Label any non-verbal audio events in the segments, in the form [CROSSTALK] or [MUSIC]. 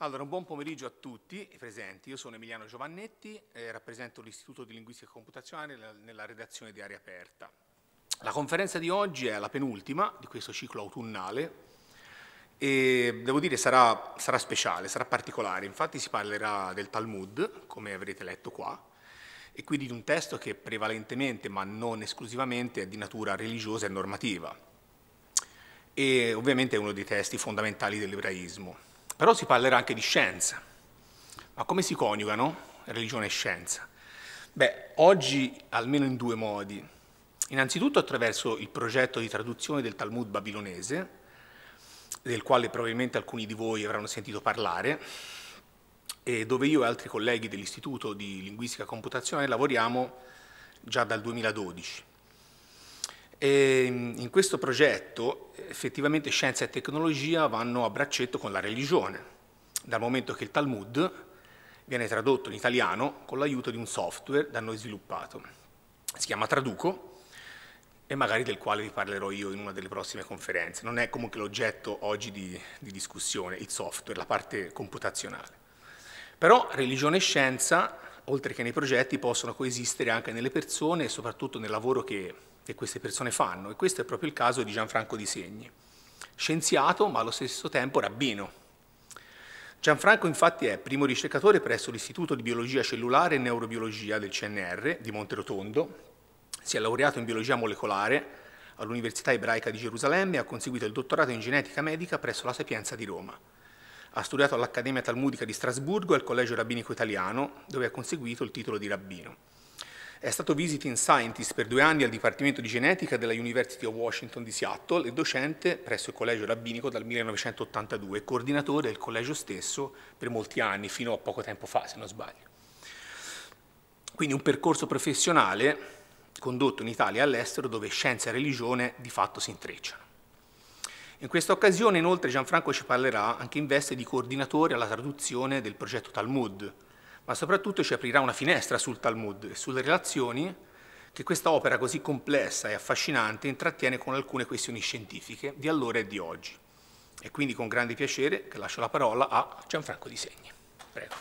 Allora, un buon pomeriggio a tutti i presenti. Io sono Emiliano Giovannetti, eh, rappresento l'Istituto di Linguistica Computazionale nella, nella redazione di Aria Aperta. La conferenza di oggi è la penultima di questo ciclo autunnale e devo dire sarà, sarà speciale, sarà particolare. Infatti si parlerà del Talmud, come avrete letto qua, e quindi di un testo che prevalentemente, ma non esclusivamente, è di natura religiosa e normativa. E ovviamente è uno dei testi fondamentali dell'ebraismo. Però si parlerà anche di scienza. Ma come si coniugano religione e scienza? Beh, oggi almeno in due modi. Innanzitutto attraverso il progetto di traduzione del Talmud babilonese, del quale probabilmente alcuni di voi avranno sentito parlare, e dove io e altri colleghi dell'Istituto di Linguistica Computazionale lavoriamo già dal 2012. E mm, in questo progetto effettivamente scienza e tecnologia vanno a braccetto con la religione, dal momento che il Talmud viene tradotto in italiano con l'aiuto di un software da noi sviluppato. Si chiama Traduco e magari del quale vi parlerò io in una delle prossime conferenze. Non è comunque l'oggetto oggi di, di discussione, il software, la parte computazionale. Però religione e scienza, oltre che nei progetti, possono coesistere anche nelle persone e soprattutto nel lavoro che che queste persone fanno e questo è proprio il caso di Gianfranco Di Segni, scienziato ma allo stesso tempo rabbino. Gianfranco infatti è primo ricercatore presso l'Istituto di Biologia Cellulare e Neurobiologia del CNR di Monterotondo, si è laureato in biologia molecolare all'Università Ebraica di Gerusalemme e ha conseguito il dottorato in genetica medica presso la Sapienza di Roma. Ha studiato all'Accademia Talmudica di Strasburgo e al Collegio Rabbinico Italiano, dove ha conseguito il titolo di rabbino. È stato visiting scientist per due anni al Dipartimento di Genetica della University of Washington di Seattle e docente presso il Collegio Rabbinico dal 1982, e coordinatore del collegio stesso per molti anni, fino a poco tempo fa, se non sbaglio. Quindi un percorso professionale condotto in Italia e all'estero dove scienza e religione di fatto si intrecciano. In questa occasione inoltre Gianfranco ci parlerà anche in veste di coordinatore alla traduzione del progetto Talmud, ma soprattutto ci aprirà una finestra sul Talmud e sulle relazioni che questa opera così complessa e affascinante intrattiene con alcune questioni scientifiche di allora e di oggi. E quindi con grande piacere che lascio la parola a Gianfranco Di Segni. Prego.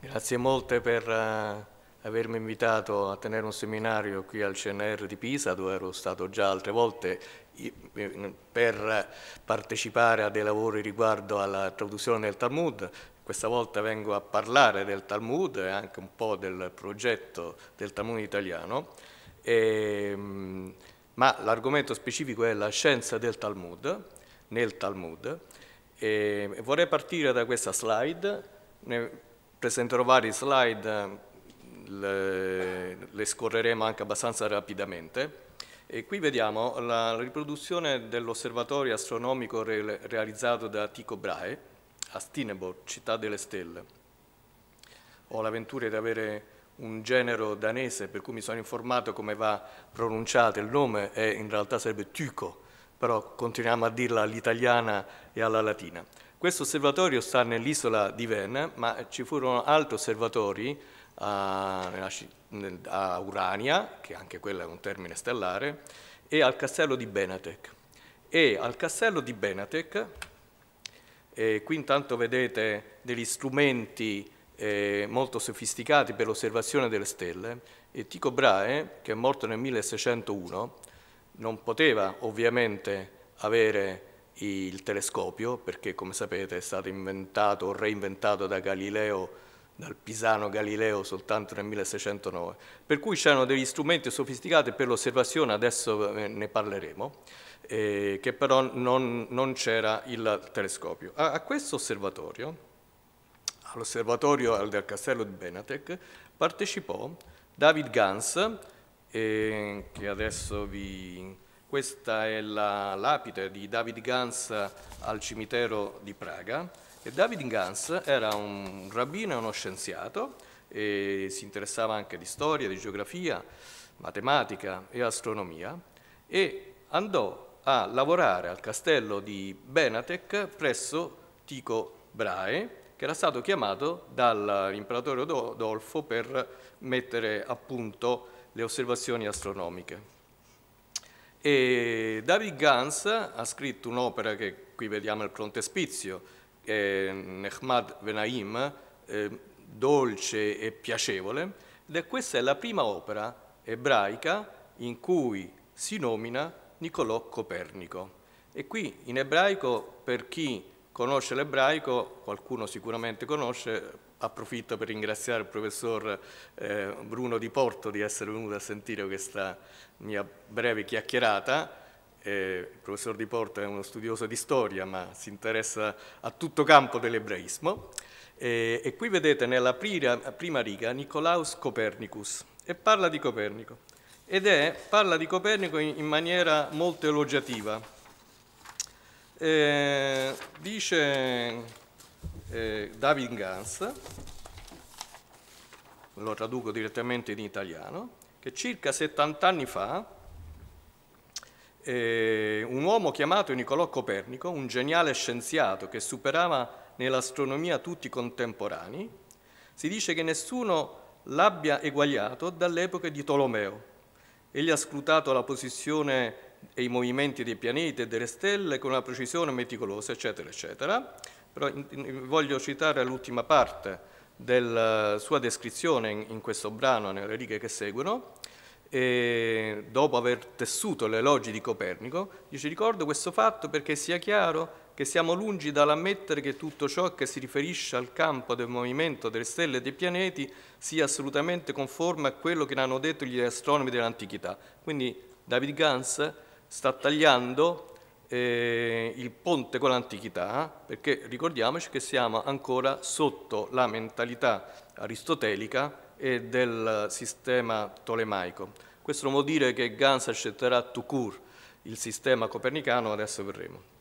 Grazie molte per uh, avermi invitato a tenere un seminario qui al CNR di Pisa, dove ero stato già altre volte per partecipare a dei lavori riguardo alla traduzione del Talmud. Questa volta vengo a parlare del Talmud e anche un po' del progetto del Talmud italiano, e, ehm, ma l'argomento specifico è la scienza del Talmud, nel Talmud. Ehm, e vorrei partire da questa slide, ne presenterò vari slide, le, le scorreremo anche abbastanza rapidamente. E qui vediamo la riproduzione dell'osservatorio astronomico re realizzato da Tycho Brahe a Stineborg, città delle stelle. Ho l'avventura di avere un genero danese per cui mi sono informato come va pronunciato il nome e in realtà sarebbe Tycho, però continuiamo a dirla all'italiana e alla latina. Questo osservatorio sta nell'isola di Ven, ma ci furono altri osservatori a, Urania, che anche quello è un termine stellare, e al castello di Benatec. E al castello di Benatec, eh, qui intanto vedete degli strumenti eh, molto sofisticati per l'osservazione delle stelle, e Tycho Brahe, che è morto nel 1601, non poteva ovviamente avere il telescopio, perché come sapete è stato inventato o reinventato da Galileo dal Pisano Galileo soltanto nel 1609, per cui c'erano degli strumenti sofisticati per l'osservazione, adesso eh, ne parleremo, eh, che però non, non c'era il telescopio. A, a questo osservatorio, all'osservatorio del castello di Benatec, partecipò David Gans, eh, che adesso vi... Questa è la lapide di David Gans al cimitero di Praga, e David Gans era un rabbino e uno scienziato, e si interessava anche di storia, di geografia, matematica e astronomia, e andò a lavorare al castello di Benatec presso Tycho Brahe, che era stato chiamato dall'imperatore Rodolfo per mettere a punto le osservazioni astronomiche. E David Gans ha scritto un'opera che qui vediamo il frontespizio, eh, Nehmad Venaim, eh, dolce e piacevole, ed è questa è la prima opera ebraica in cui si nomina Niccolò Copernico. E qui in ebraico, per chi conosce l'ebraico, qualcuno sicuramente conosce, approfitto per ringraziare il professor eh, Bruno Di Porto di essere venuto a sentire questa mia breve chiacchierata, eh, il professor Di Porta è uno studioso di storia, ma si interessa a tutto campo dell'ebraismo. Eh, e qui vedete nella prima, prima riga Nicolaus Copernicus, e parla di Copernico. Ed è, parla di Copernico in, in maniera molto elogiativa. Eh, dice eh, David Gans, lo traduco direttamente in italiano, che circa 70 anni fa eh, un uomo chiamato Niccolò Copernico, un geniale scienziato che superava nell'astronomia tutti i contemporanei, si dice che nessuno l'abbia eguagliato dall'epoca di Tolomeo. Egli ha scrutato la posizione e i movimenti dei pianeti e delle stelle con una precisione meticolosa, eccetera, eccetera. Però voglio citare l'ultima parte della eh, sua descrizione in, in questo brano, nelle righe che seguono e dopo aver tessuto le elogi di Copernico, dice ricordo questo fatto perché sia chiaro che siamo lungi dall'ammettere che tutto ciò che si riferisce al campo del movimento delle stelle e dei pianeti sia assolutamente conforme a quello che ne hanno detto gli astronomi dell'antichità. Quindi David Gans sta tagliando eh, il ponte con l'antichità, perché ricordiamoci che siamo ancora sotto la mentalità aristotelica e del sistema tolemaico. Questo non vuol dire che Gans accetterà tout court il sistema copernicano, adesso verremo.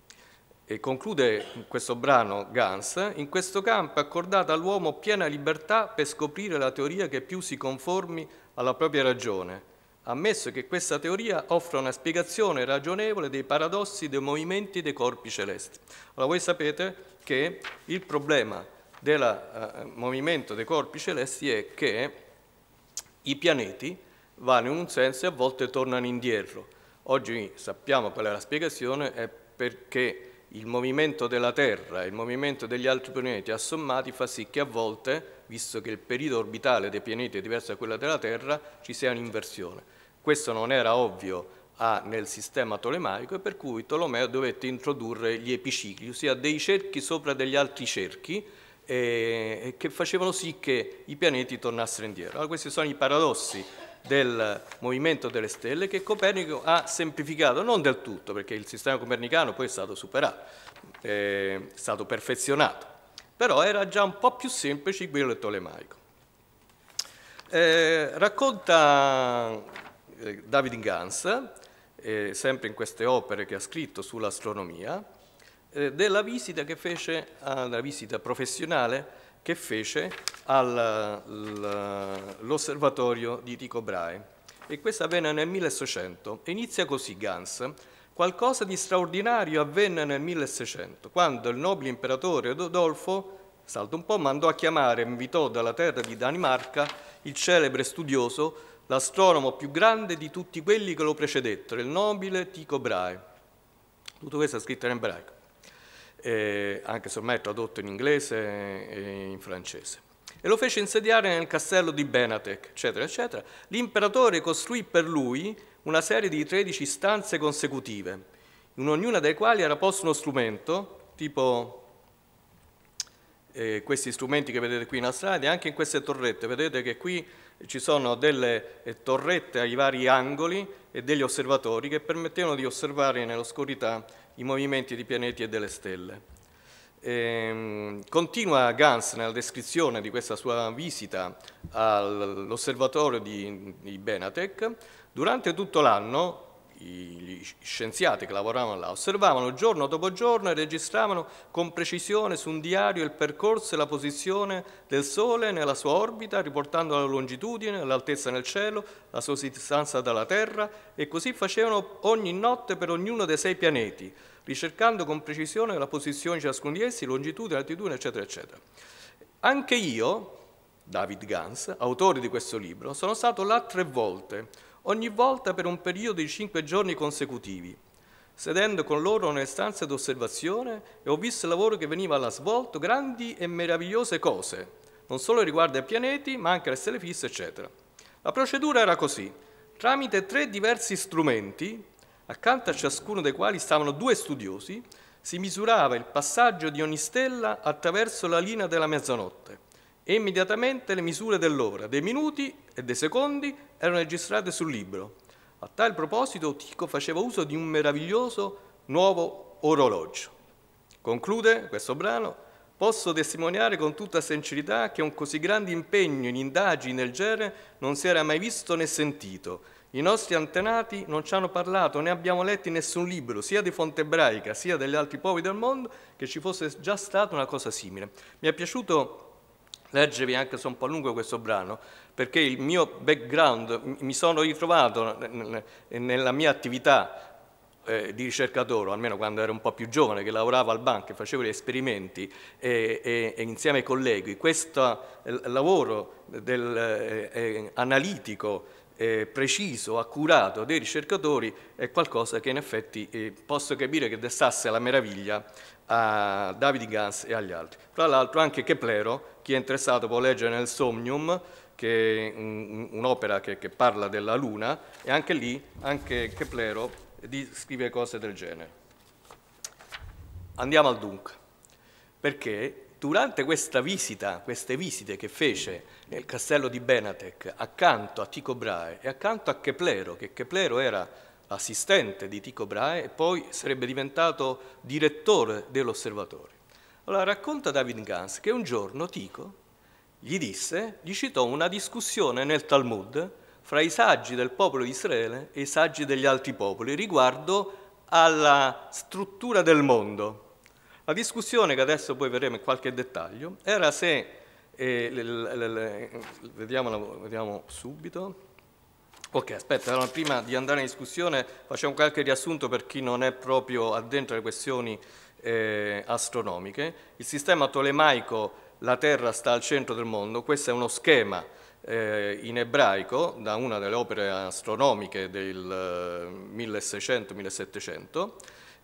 E conclude questo brano Gans, in questo campo è accordata all'uomo piena libertà per scoprire la teoria che più si conformi alla propria ragione, ammesso che questa teoria offra una spiegazione ragionevole dei paradossi dei movimenti dei corpi celesti. Allora voi sapete che il problema del eh, movimento dei corpi celesti è che i pianeti vanno in un senso e a volte tornano indietro. Oggi sappiamo qual è la spiegazione, è perché il movimento della Terra e il movimento degli altri pianeti assommati fa sì che a volte, visto che il periodo orbitale dei pianeti è diverso da quello della Terra, ci sia un'inversione. Questo non era ovvio ah, nel sistema tolemaico e per cui Tolomeo dovette introdurre gli epicicli, ossia dei cerchi sopra degli altri cerchi, e, che facevano sì che i pianeti tornassero indietro. Allora, questi sono i paradossi del movimento delle stelle che Copernico ha semplificato, non del tutto, perché il sistema copernicano poi è stato superato, è stato perfezionato, però era già un po' più semplice quello tolemaico. Eh, racconta eh, David Gans, eh, sempre in queste opere che ha scritto sull'astronomia, eh, della visita, che fece, alla ah, visita professionale che fece all'osservatorio di Tycho Brahe. E questa avvenne nel 1600. Inizia così Gans. Qualcosa di straordinario avvenne nel 1600, quando il nobile imperatore Rodolfo, salto un po', mandò a chiamare e invitò dalla terra di Danimarca il celebre studioso, l'astronomo più grande di tutti quelli che lo precedettero, il nobile Tycho Brahe. Tutto questo è scritto in ebraico eh, anche se ormai è tradotto in inglese e in francese. E lo fece insediare nel castello di Benatec, eccetera, eccetera. L'imperatore costruì per lui una serie di 13 stanze consecutive, in ognuna delle quali era posto uno strumento, tipo eh, questi strumenti che vedete qui in Australia, anche in queste torrette, vedete che qui ci sono delle eh, torrette ai vari angoli e degli osservatori che permettevano di osservare nell'oscurità i movimenti di pianeti e delle stelle. E, ehm, continua Gans nella descrizione di questa sua visita all'osservatorio di, di Benatech. Durante tutto l'anno gli scienziati che lavoravano là osservavano giorno dopo giorno e registravano con precisione su un diario il percorso e la posizione del Sole nella sua orbita, riportando la longitudine, l'altezza nel cielo, la sua distanza dalla Terra e così facevano ogni notte per ognuno dei sei pianeti, ricercando con precisione la posizione di ciascuno di essi, longitudine, altitudine, eccetera, eccetera. Anche io, David Gans, autore di questo libro, sono stato là tre volte ogni volta per un periodo di cinque giorni consecutivi, sedendo con loro nelle stanze d'osservazione e ho visto il lavoro che veniva alla svolto, grandi e meravigliose cose, non solo riguardo ai pianeti, ma anche alle stelle fisse, eccetera. La procedura era così. Tramite tre diversi strumenti, accanto a ciascuno dei quali stavano due studiosi, si misurava il passaggio di ogni stella attraverso la linea della mezzanotte e immediatamente le misure dell'ora, dei minuti e dei secondi erano registrate sul libro. A tal proposito Tico faceva uso di un meraviglioso nuovo orologio. Conclude questo brano, posso testimoniare con tutta sincerità che un così grande impegno in indagini del genere non si era mai visto né sentito. I nostri antenati non ci hanno parlato, né abbiamo letto in nessun libro, sia di fonte ebraica, sia degli altri popoli del mondo, che ci fosse già stata una cosa simile. Mi è piaciuto leggervi, anche se un po' lungo questo brano, perché il mio background, mi sono ritrovato nella mia attività eh, di ricercatore, almeno quando ero un po' più giovane, che lavoravo al banco e facevo gli esperimenti e, e, e insieme ai colleghi, questo eh, lavoro del, eh, eh analitico eh, preciso, accurato dei ricercatori è qualcosa che in effetti posso capire che destasse la meraviglia a Davide Gans e agli altri. Tra l'altro anche Keplero, chi è interessato può leggere nel Somnium, che un'opera che, che, parla della Luna e anche lì, anche Keplero scrive cose del genere. Andiamo al dunque, perché durante questa visita, queste visite che fece nel castello di Benatec accanto a Tycho Brahe e accanto a Keplero, che Keplero era assistente di Tycho Brahe e poi sarebbe diventato direttore dell'osservatorio. Allora racconta David Gans che un giorno Tycho gli disse, gli citò una discussione nel Talmud fra i saggi del popolo di Israele e i saggi degli altri popoli riguardo alla struttura del mondo. La discussione, che adesso poi vedremo in qualche dettaglio, era se, eh, le, le, le, vediamo, vediamo subito, Ok, aspetta, allora prima di andare in discussione facciamo qualche riassunto per chi non è proprio addentro alle questioni eh, astronomiche. Il sistema tolemaico la terra sta al centro del mondo, questo è uno schema eh, in ebraico da una delle opere astronomiche del 1600-1700,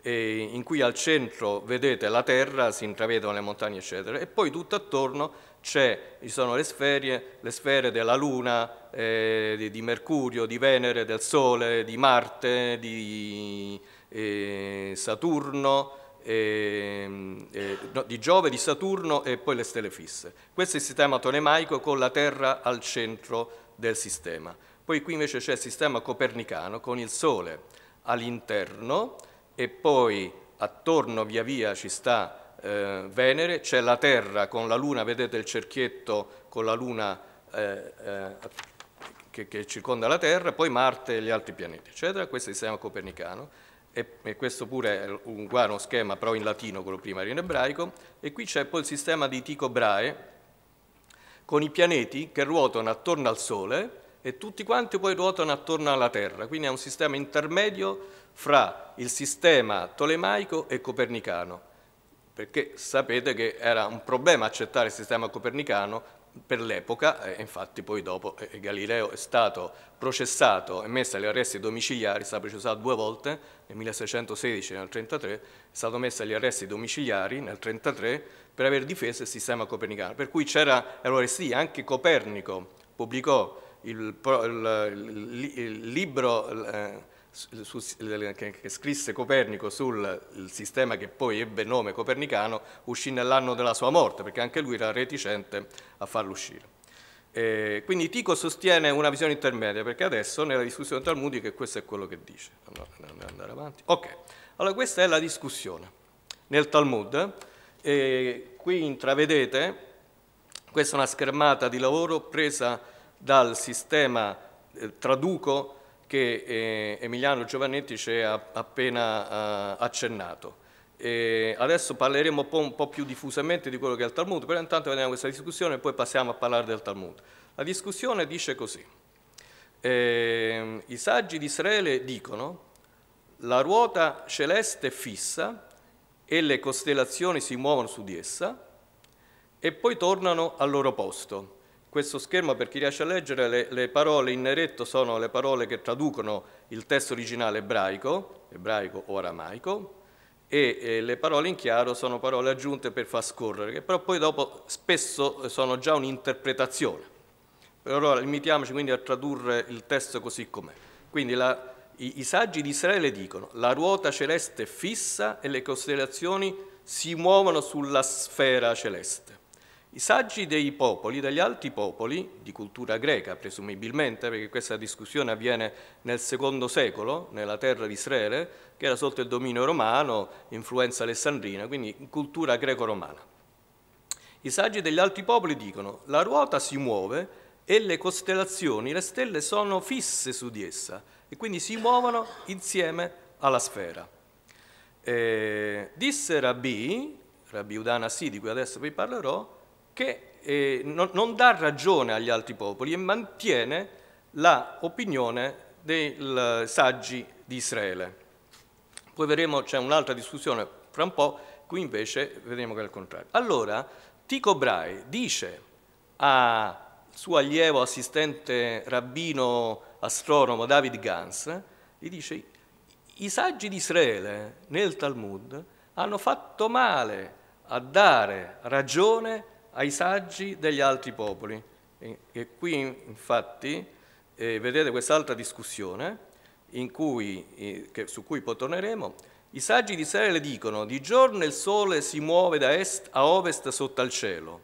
eh, in cui al centro vedete la terra, si intravedono le montagne eccetera e poi tutto attorno ci sono le sfere, le sfere della Luna, eh, di, di, Mercurio, di Venere, del Sole, di Marte, di eh, Saturno, eh, eh, no, di Giove, di Saturno e poi le stelle fisse. Questo è il sistema tolemaico con la Terra al centro del sistema. Poi qui invece c'è il sistema copernicano con il Sole all'interno e poi attorno via via ci sta eh, Venere, c'è la Terra con la Luna, vedete il cerchietto con la Luna eh, eh, che, che circonda la Terra, poi Marte e gli altri pianeti, eccetera. Questo è il sistema copernicano e, e questo pure è un, qua uno schema però in latino, quello primario in ebraico, e qui c'è poi il sistema di Tycho Brahe con i pianeti che ruotano attorno al Sole e tutti quanti poi ruotano attorno alla Terra, quindi è un sistema intermedio fra il sistema tolemaico e copernicano, perché sapete che era un problema accettare il sistema copernicano per l'epoca, eh, infatti poi dopo eh, Galileo è stato processato e messo agli arresti domiciliari, è stato processato due volte, nel 1616 e nel 1933, è stato messo agli arresti domiciliari nel 1933 per aver difeso il sistema copernicano. Per cui c'era, allora sì, anche Copernico pubblicò il, il, il, il libro... Eh, su, che, che scrisse Copernico sul sistema che poi ebbe nome copernicano, uscì nell'anno della sua morte, perché anche lui era reticente a farlo uscire. Eh, quindi Tico sostiene una visione intermedia, perché adesso nella discussione talmudica questo è quello che dice. Allora, okay. allora questa è la discussione. Nel Talmud, eh, qui intravedete, questa è una schermata di lavoro presa dal sistema eh, traduco che eh, Emiliano Giovannetti ci ha appena eh, accennato. E adesso parleremo un po', un po', più diffusamente di quello che è il Talmud, però intanto vediamo questa discussione e poi passiamo a parlare del Talmud. La discussione dice così, eh, i saggi di Israele dicono la ruota celeste è fissa e le costellazioni si muovono su di essa e poi tornano al loro posto questo schermo, per chi riesce a leggere, le, le, parole in neretto sono le parole che traducono il testo originale ebraico, ebraico o aramaico, e, e le parole in chiaro sono parole aggiunte per far scorrere, che però poi dopo spesso sono già un'interpretazione. Però allora limitiamoci quindi a tradurre il testo così com'è. Quindi la, i, i saggi di Israele dicono la ruota celeste è fissa e le costellazioni si muovono sulla sfera celeste. I saggi dei popoli, degli alti popoli, di cultura greca presumibilmente, perché questa discussione avviene nel secondo secolo, nella terra di Israele, che era sotto il dominio romano, influenza alessandrina, quindi cultura greco-romana. I saggi degli alti popoli dicono la ruota si muove e le costellazioni, le stelle sono fisse su di essa e quindi si muovono insieme alla sfera. Eh, disse Rabbi, Rabbi Udana Sì, di cui adesso vi parlerò, che eh, non, non dà ragione agli altri popoli e mantiene l'opinione dei saggi di Israele. Poi vedremo, c'è un'altra discussione fra un po', qui invece vedremo che è il contrario. Allora, Tico Brahe dice a suo allievo, assistente rabbino astronomo David Gans, gli dice i saggi di Israele nel Talmud hanno fatto male a dare ragione ai saggi degli altri popoli. E, qui infatti eh, vedete quest'altra discussione cui, eh, che, su cui poi torneremo. I saggi di Israele dicono di giorno il sole si muove da est a ovest sotto al cielo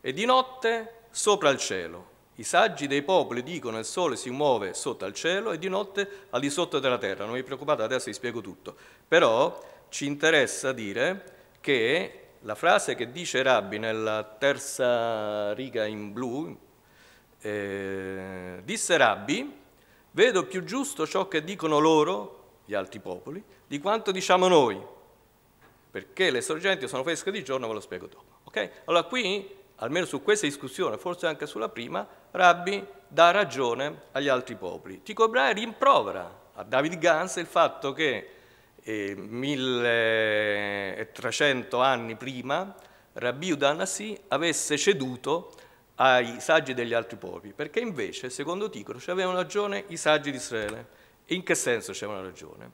e di notte sopra al cielo. I saggi dei popoli dicono il sole si muove sotto al cielo e di notte al di sotto della terra. Non vi preoccupate, adesso vi spiego tutto. Però ci interessa dire che la frase che dice Rabbi nella terza riga in blu, eh, disse Rabbi, vedo più giusto ciò che dicono loro, gli altri popoli, di quanto diciamo noi, perché le sorgenti sono fresche di giorno, ve lo spiego dopo. Okay? Allora qui, almeno su questa discussione, forse anche sulla prima, Rabbi dà ragione agli altri popoli. Tico Brahe rimprovera a David Gans il fatto che eh, 1300 anni prima Rabbi Udanasi avesse ceduto ai saggi degli altri popoli, perché invece, secondo Ticro, c'avevano ragione i saggi di Israele. In che senso c'avevano ragione?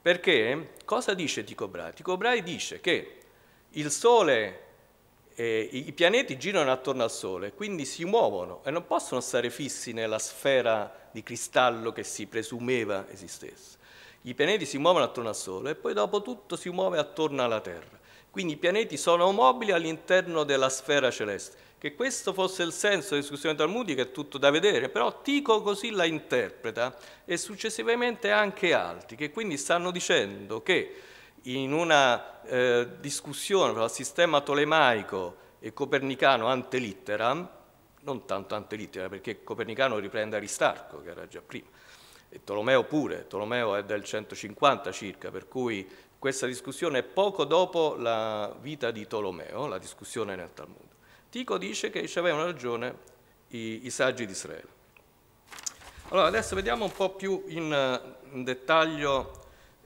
Perché cosa dice Tico Brahe? Tico Brahe dice che il Sole, eh, i pianeti girano attorno al Sole, quindi si muovono e non possono stare fissi nella sfera di cristallo che si presumeva esistesse. I pianeti si muovono attorno al Sole e poi dopo tutto si muove attorno alla Terra. Quindi i pianeti sono mobili all'interno della sfera celeste. Che questo fosse il senso della discussione talmudica è tutto da vedere, però Tico così la interpreta e successivamente anche altri, che quindi stanno dicendo che in una eh, discussione tra il sistema tolemaico e copernicano ante litteram, non tanto ante litteram perché Copernicano riprende Aristarco che era già prima, e Tolomeo pure, Tolomeo è del 150 circa, per cui questa discussione è poco dopo la vita di Tolomeo, la discussione nel Talmud. Tico dice che ci avevano ragione i, i saggi di Israele. Allora, adesso vediamo un po' più in, in dettaglio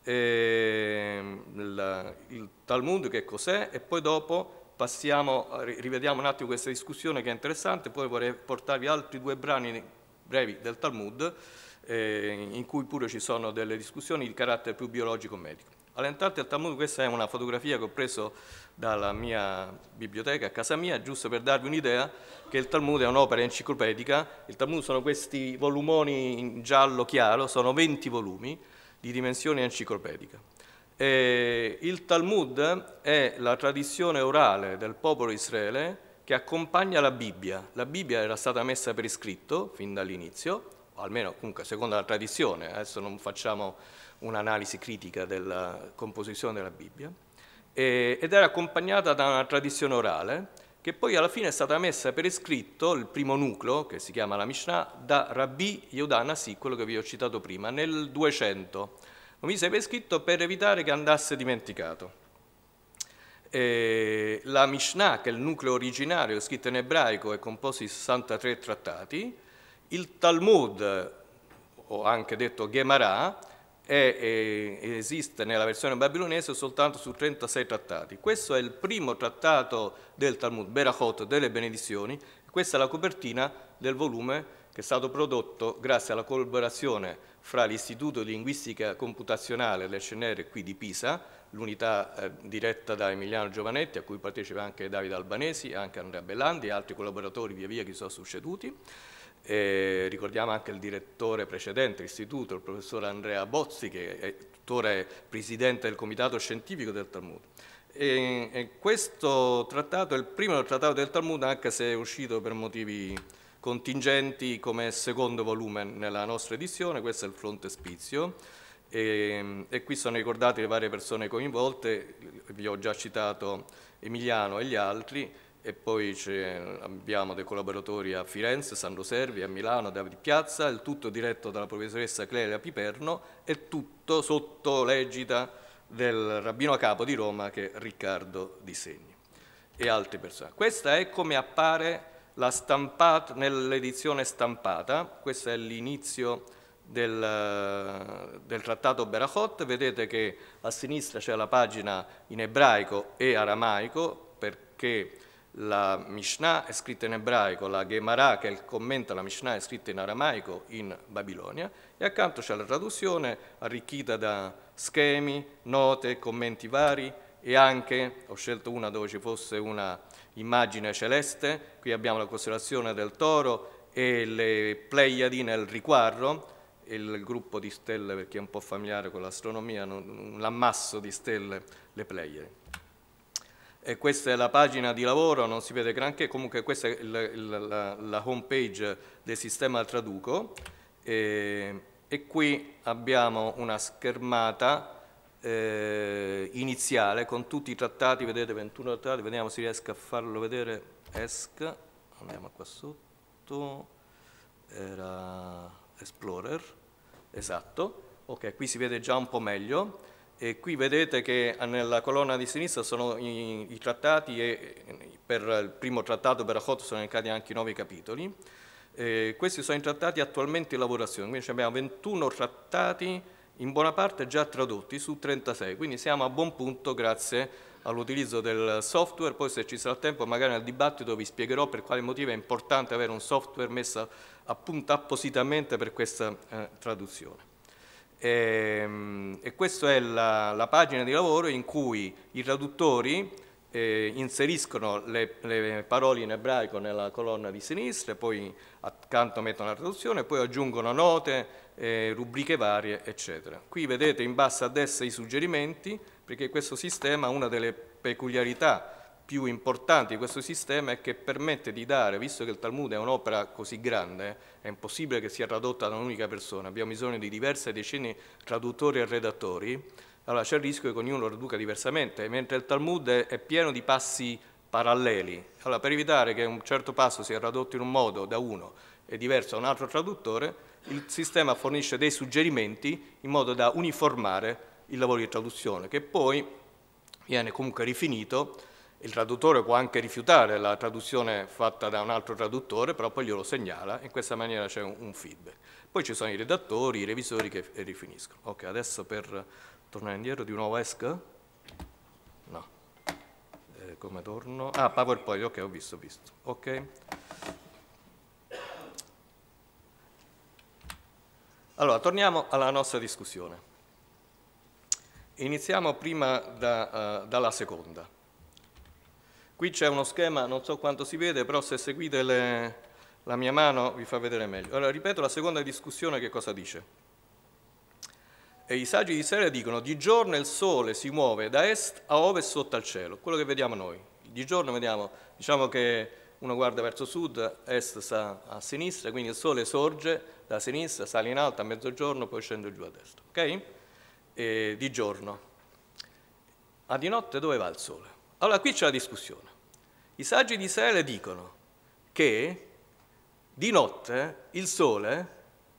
eh, il, il, Talmud, che cos'è, e poi dopo passiamo, rivediamo un attimo questa discussione che è interessante, poi vorrei portarvi altri due brani brevi del Talmud eh, in cui pure ci sono delle discussioni di carattere più biologico-medico. All'entrata del Talmud questa è una fotografia che ho preso dalla mia biblioteca a casa mia, giusto per darvi un'idea che il Talmud è un'opera enciclopedica, il Talmud sono questi volumoni in giallo chiaro, sono 20 volumi di dimensione enciclopedica. E il Talmud è la tradizione orale del popolo israele che accompagna la Bibbia. La Bibbia era stata messa per iscritto fin dall'inizio, almeno comunque secondo la tradizione, adesso non facciamo un'analisi critica della composizione della Bibbia, e, ed era accompagnata da una tradizione orale che poi alla fine è stata messa per iscritto, il primo nucleo, che si chiama la Mishnah, da Rabbi Yodana, Nasi, quello che vi ho citato prima, nel 200. Lo mise per iscritto per evitare che andasse dimenticato. E la Mishnah, che è il nucleo originario, scritto in ebraico è composto di 63 trattati, il Talmud, o anche detto Gemara, è, è, esiste nella versione babilonese soltanto su 36 trattati. Questo è il primo trattato del Talmud, Berachot, delle benedizioni. Questa è la copertina del volume che è stato prodotto grazie alla collaborazione fra l'Istituto di Linguistica Computazionale del CNR qui di Pisa, l'unità eh, diretta da Emiliano Giovanetti, a cui partecipa anche Davide Albanesi, anche Andrea Bellandi e altri collaboratori via via che sono succeduti, e ricordiamo anche il direttore precedente dell'istituto, il professor Andrea Bozzi, che è tuttora presidente del comitato scientifico del Talmud. E, e questo trattato è il primo trattato del Talmud, anche se è uscito per motivi contingenti come secondo volume nella nostra edizione, questo è il frontespizio. E, e qui sono ricordate le varie persone coinvolte, vi ho già citato Emiliano e gli altri, e poi abbiamo dei collaboratori a Firenze, Sandro Servi, a Milano, Davide Piazza, il tutto diretto dalla professoressa Clelia Piperno e tutto sotto l'egida del rabbino a capo di Roma che è Riccardo Di Segni e altre persone. Questa è come appare nell'edizione stampata, questo è l'inizio del, del, trattato Berachot, vedete che a sinistra c'è la pagina in ebraico e aramaico perché la Mishnah è scritta in ebraico, la Gemara che è il commento la Mishnah è scritta in aramaico in Babilonia e accanto c'è la traduzione arricchita da schemi, note, commenti vari e anche, ho scelto una dove ci fosse una immagine celeste, qui abbiamo la costellazione del toro e le Pleiadi nel riquarro, il gruppo di stelle, per chi è un po' familiare con l'astronomia, l'ammasso di stelle, le Pleiadi. E questa è la pagina di lavoro, non si vede granché, comunque questa è la, la, la home page del sistema Traduco e, e qui abbiamo una schermata eh, iniziale con tutti i trattati, vedete 21 trattati, vediamo se riesco a farlo vedere, ESC, andiamo qua sotto, era Explorer, esatto, ok qui si vede già un po' meglio, e qui vedete che nella colonna di sinistra sono i, i trattati e per il primo trattato per Achot sono elencati anche i nove capitoli. Eh, questi sono i trattati attualmente in lavorazione, quindi abbiamo 21 trattati in buona parte già tradotti su 36, quindi siamo a buon punto grazie all'utilizzo del software, poi se ci sarà tempo magari nel dibattito vi spiegherò per quale motivo è importante avere un software messo a appositamente per questa eh, traduzione. E, ehm, e questa è la, la, pagina di lavoro in cui i traduttori eh, inseriscono le, le, parole in ebraico nella colonna di sinistra, poi accanto mettono la traduzione, poi aggiungono note, eh, rubriche varie, eccetera. Qui vedete in basso a destra i suggerimenti, perché questo sistema ha una delle peculiarità più importanti di questo sistema è che permette di dare, visto che il Talmud è un'opera così grande, è impossibile che sia tradotta da un'unica persona, abbiamo bisogno di diverse decine di traduttori e redattori, allora c'è il rischio che ognuno lo traduca diversamente, mentre il Talmud è pieno di passi paralleli. Allora per evitare che un certo passo sia tradotto in un modo da uno e diverso da un altro traduttore, il sistema fornisce dei suggerimenti in modo da uniformare il lavoro di traduzione, che poi viene comunque rifinito il traduttore può anche rifiutare la traduzione fatta da un altro traduttore, però poi glielo segnala e in questa maniera c'è un, un, feedback. Poi ci sono i redattori, i revisori che rifiniscono. Ok, adesso per tornare indietro di nuovo ESC? No. Eh, come torno? Ah, PowerPoint, ok, ho visto, ho visto. Ok. Allora, torniamo alla nostra discussione. Iniziamo prima da, uh, dalla seconda. Qui c'è uno schema, non so quanto si vede, però se seguite le, la mia mano vi fa vedere meglio. Allora, ripeto la seconda discussione che cosa dice. E I saggi di Siria dicono di giorno il sole si muove da est a ovest sotto al cielo, quello che vediamo noi. Di giorno vediamo, diciamo che uno guarda verso sud, est sta a sinistra, quindi il sole sorge da sinistra, sale in alto a mezzogiorno, poi scende giù a destra, ok? E di giorno. A di notte dove va il sole? Allora qui c'è la discussione. I saggi di Israele dicono che di notte il sole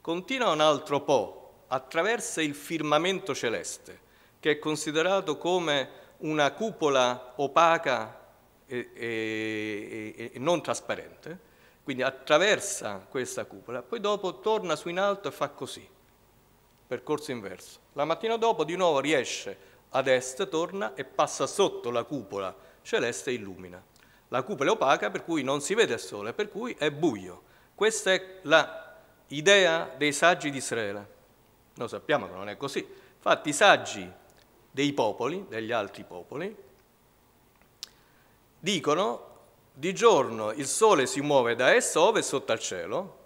continua un altro po', attraversa il firmamento celeste, che è considerato come una cupola opaca e, e, e, non trasparente, quindi attraversa questa cupola, poi dopo torna su in alto e fa così, percorso inverso. La mattina dopo di nuovo riesce ad est, torna e passa sotto la cupola celeste e illumina. La cupola è opaca per cui non si vede il sole, per cui è buio. Questa è l'idea dei saggi di Israele. Noi sappiamo che non è così. Infatti i saggi dei popoli, degli altri popoli, dicono di giorno il sole si muove da est a ovest sotto al cielo,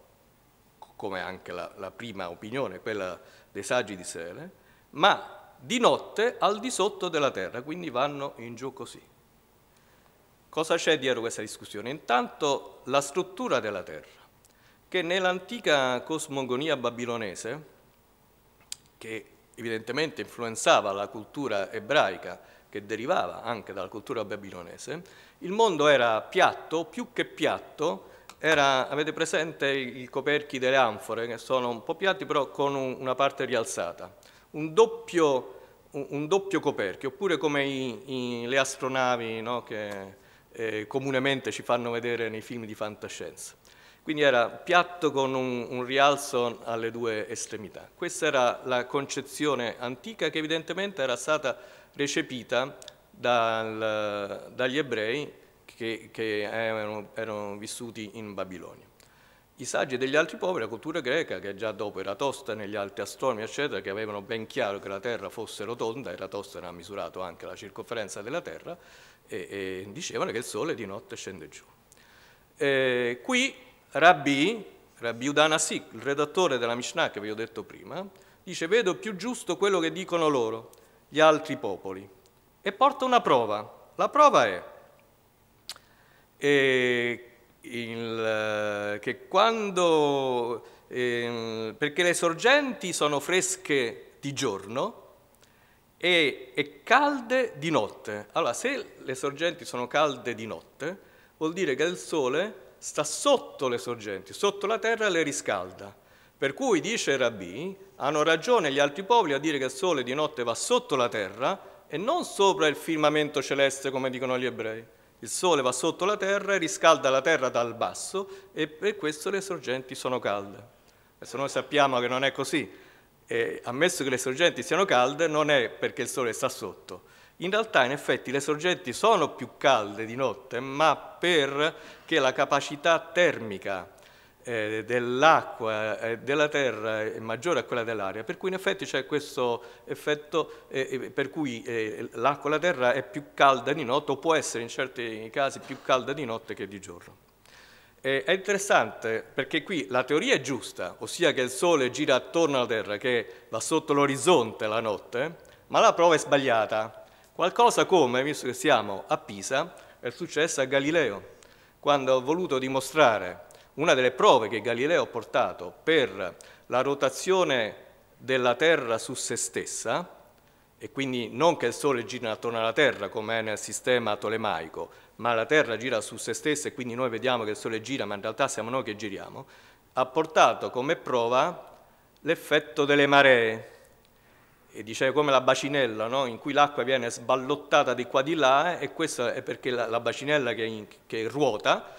come anche la, la prima opinione, quella dei saggi di Israele, ma di notte al di sotto della terra, quindi vanno in giù così. Cosa c'è dietro questa discussione? Intanto la struttura della terra, che nell'antica cosmogonia babilonese, che evidentemente influenzava la cultura ebraica, che derivava anche dalla cultura babilonese, il mondo era piatto, più che piatto, era, avete presente i coperchi delle anfore, che sono un po' piatti però con un, una parte rialzata, un doppio, un, un doppio coperchio, oppure come i, i, le astronavi no, che eh, comunemente ci fanno vedere nei film di fantascienza. Quindi era piatto con un, un rialzo alle due estremità. Questa era la concezione antica che evidentemente era stata recepita dal, dagli ebrei che, che erano, erano vissuti in Babilonia i saggi degli altri popoli, la cultura greca, che già dopo Eratostene e gli altri astronomi, eccetera, che avevano ben chiaro che la Terra fosse rotonda, Eratostene ha misurato anche la circonferenza della Terra, e, e dicevano che il Sole di notte scende giù. E qui Rabbi, Rabbi Udana Sik, il redattore della Mishnah che vi ho detto prima, dice vedo più giusto quello che dicono loro, gli altri popoli, e porta una prova. La prova è... E il, eh, che quando, eh, perché le sorgenti sono fresche di giorno e, e calde di notte. Allora, se le sorgenti sono calde di notte, vuol dire che il sole sta sotto le sorgenti, sotto la terra le riscalda. Per cui, dice Rabbi, hanno ragione gli altri popoli a dire che il sole di notte va sotto la terra e non sopra il firmamento celeste come dicono gli ebrei. Il sole va sotto la terra e riscalda la terra dal basso e per questo le sorgenti sono calde. Adesso noi sappiamo che non è così. E ammesso che le sorgenti siano calde non è perché il sole sta sotto. In realtà, in effetti, le sorgenti sono più calde di notte, ma perché la capacità termica eh, dell'acqua, eh, della terra è maggiore a quella dell'aria, per cui in effetti c'è questo effetto eh, eh per cui eh, l'acqua e la terra è più calda di notte o può essere in certi casi più calda di notte che di giorno. Eh, è interessante perché qui la teoria è giusta, ossia che il Sole gira attorno alla Terra, che va sotto l'orizzonte la notte, ma la prova è sbagliata. Qualcosa come, visto che siamo a Pisa, è successo a Galileo, quando ha voluto dimostrare una delle prove che Galileo ha portato per la rotazione della Terra su se stessa, e quindi non che il Sole gira attorno alla Terra come è nel sistema tolemaico, ma la Terra gira su se stessa e quindi noi vediamo che il Sole gira, ma in realtà siamo noi che giriamo, ha portato come prova l'effetto delle maree, e dicevo come la bacinella, no? in cui l'acqua viene sballottata di qua di là, e questo è perché la, la bacinella che, che ruota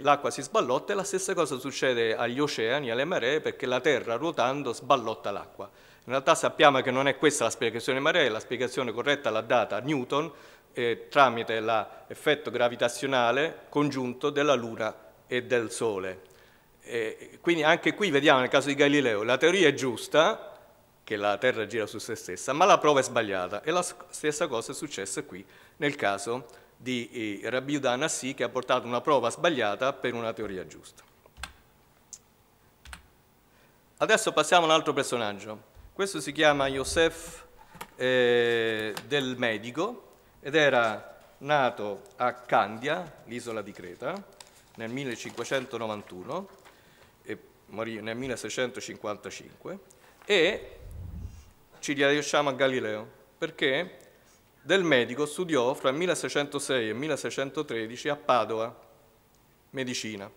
l'acqua si sballotta e la stessa cosa succede agli oceani, alle maree, perché la Terra ruotando sballotta l'acqua. In realtà sappiamo che non è questa la spiegazione maree, la spiegazione corretta l'ha data Newton eh, tramite l'effetto gravitazionale congiunto della Luna e del Sole. E quindi anche qui vediamo nel caso di Galileo, la teoria è giusta, che la Terra gira su se stessa, ma la prova è sbagliata e la stessa cosa è successa qui nel caso di di eh, Rabiudan Assi che ha portato una prova sbagliata per una teoria giusta. Adesso passiamo a un altro personaggio. Questo si chiama Joseph eh, del Medico ed era nato a Candia, l'isola di Creta, nel 1591 e morì nel 1655 e ci rilasciamo a Galileo perché del medico studiò fra 1606 e 1613 a Padova medicina,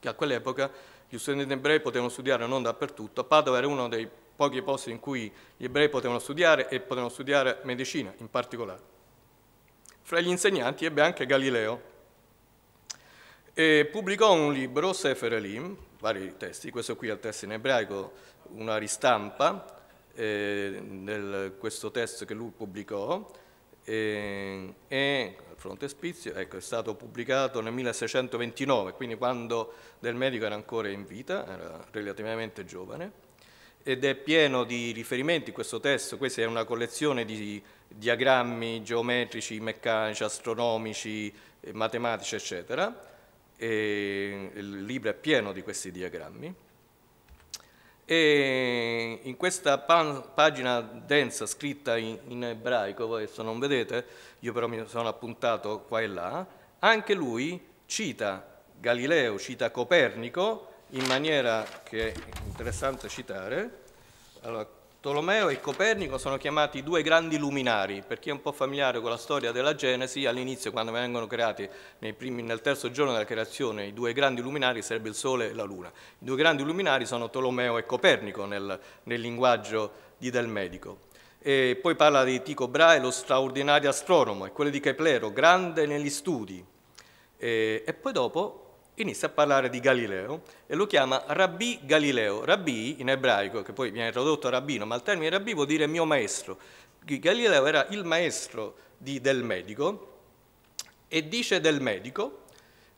che a quell'epoca gli studenti ebrei potevano studiare non dappertutto. Padova era uno dei pochi posti in cui gli ebrei potevano studiare e potevano studiare medicina in particolare. Fra gli insegnanti ebbe anche Galileo e pubblicò un libro, Sefer Elim, vari testi, questo qui è il testo in ebraico, una ristampa, eh, nel, questo testo che lui pubblicò eh, e frontespizio ecco, è stato pubblicato nel 1629, quindi quando Del Medico era ancora in vita, era relativamente giovane, ed è pieno di riferimenti questo testo, questa è una collezione di diagrammi geometrici, meccanici, astronomici, eh, matematici, eccetera, e il libro è pieno di questi diagrammi. E in questa pagina densa scritta in, in ebraico, voi adesso non vedete, io però mi sono appuntato qua e là, anche lui cita Galileo, cita Copernico in maniera che è interessante citare. Allora, Tolomeo e Copernico sono chiamati due grandi luminari, per chi è un po' familiare con la storia della Genesi, all'inizio quando vengono creati primi, nel terzo giorno della creazione i due grandi luminari sarebbe il Sole e la Luna. I due grandi luminari sono Tolomeo e Copernico nel, nel linguaggio di Del Medico. E poi parla di Tycho Brahe, lo straordinario astronomo, e quello di Keplero, grande negli studi. E, e poi dopo inizia a parlare di Galileo e lo chiama Rabbi Galileo. Rabbi in ebraico, che poi viene tradotto rabbino, ma il termine rabbi vuol dire mio maestro. Galileo era il maestro di, del medico e dice del medico,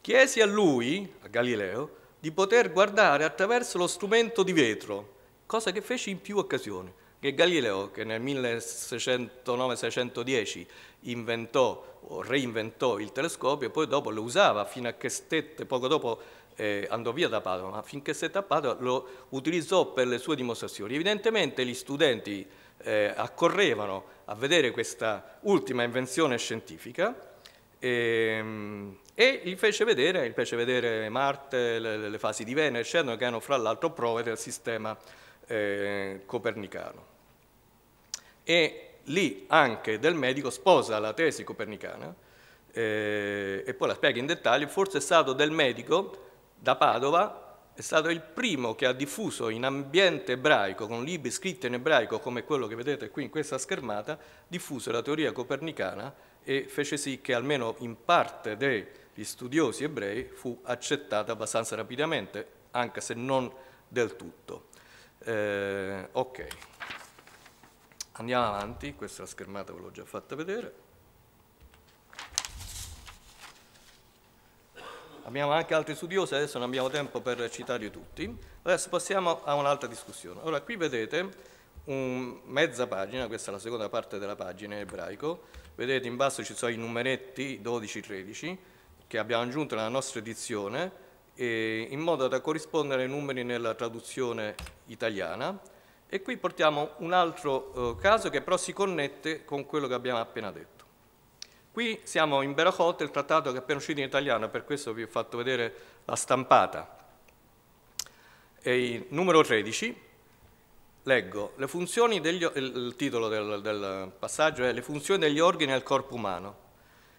chiesi a lui, a Galileo, di poter guardare attraverso lo strumento di vetro, cosa che fece in più occasioni che Galileo, che nel 1609-610 inventò o reinventò il telescopio, poi dopo lo usava fino a che stette, poco dopo eh, andò via da Padova, ma finché stette a Padova lo utilizzò per le sue dimostrazioni. Evidentemente gli studenti eh, accorrevano a vedere questa ultima invenzione scientifica e, ehm, e gli fece vedere, gli fece vedere Marte, le, le, fasi di Venere, eccetera, che erano fra l'altro prove del sistema eh, copernicano e lì anche del medico sposa la tesi copernicana eh, e poi la spiega in dettaglio, forse è stato del medico da Padova, è stato il primo che ha diffuso in ambiente ebraico, con libri scritti in ebraico come quello che vedete qui in questa schermata, diffuso la teoria copernicana e fece sì che almeno in parte degli studiosi ebrei fu accettata abbastanza rapidamente, anche se non del tutto. Eh, ok. Andiamo avanti, questa schermata ve l'ho già fatta vedere. Abbiamo anche altri studiosi, adesso non abbiamo tempo per citarli tutti. Adesso passiamo a un'altra discussione. Allora, qui vedete un, mezza pagina, questa è la seconda parte della pagina in ebraico, vedete in basso ci sono i numeretti 12-13 che abbiamo aggiunto nella nostra edizione eh, in modo da corrispondere ai numeri nella traduzione italiana e qui portiamo un altro eh, caso che però si connette con quello che abbiamo appena detto. Qui siamo in Beracot, il trattato che è appena uscito in italiano, per questo vi ho fatto vedere la stampata. E il numero 13, leggo, degli, il titolo del, del passaggio è Le funzioni degli organi al corpo umano.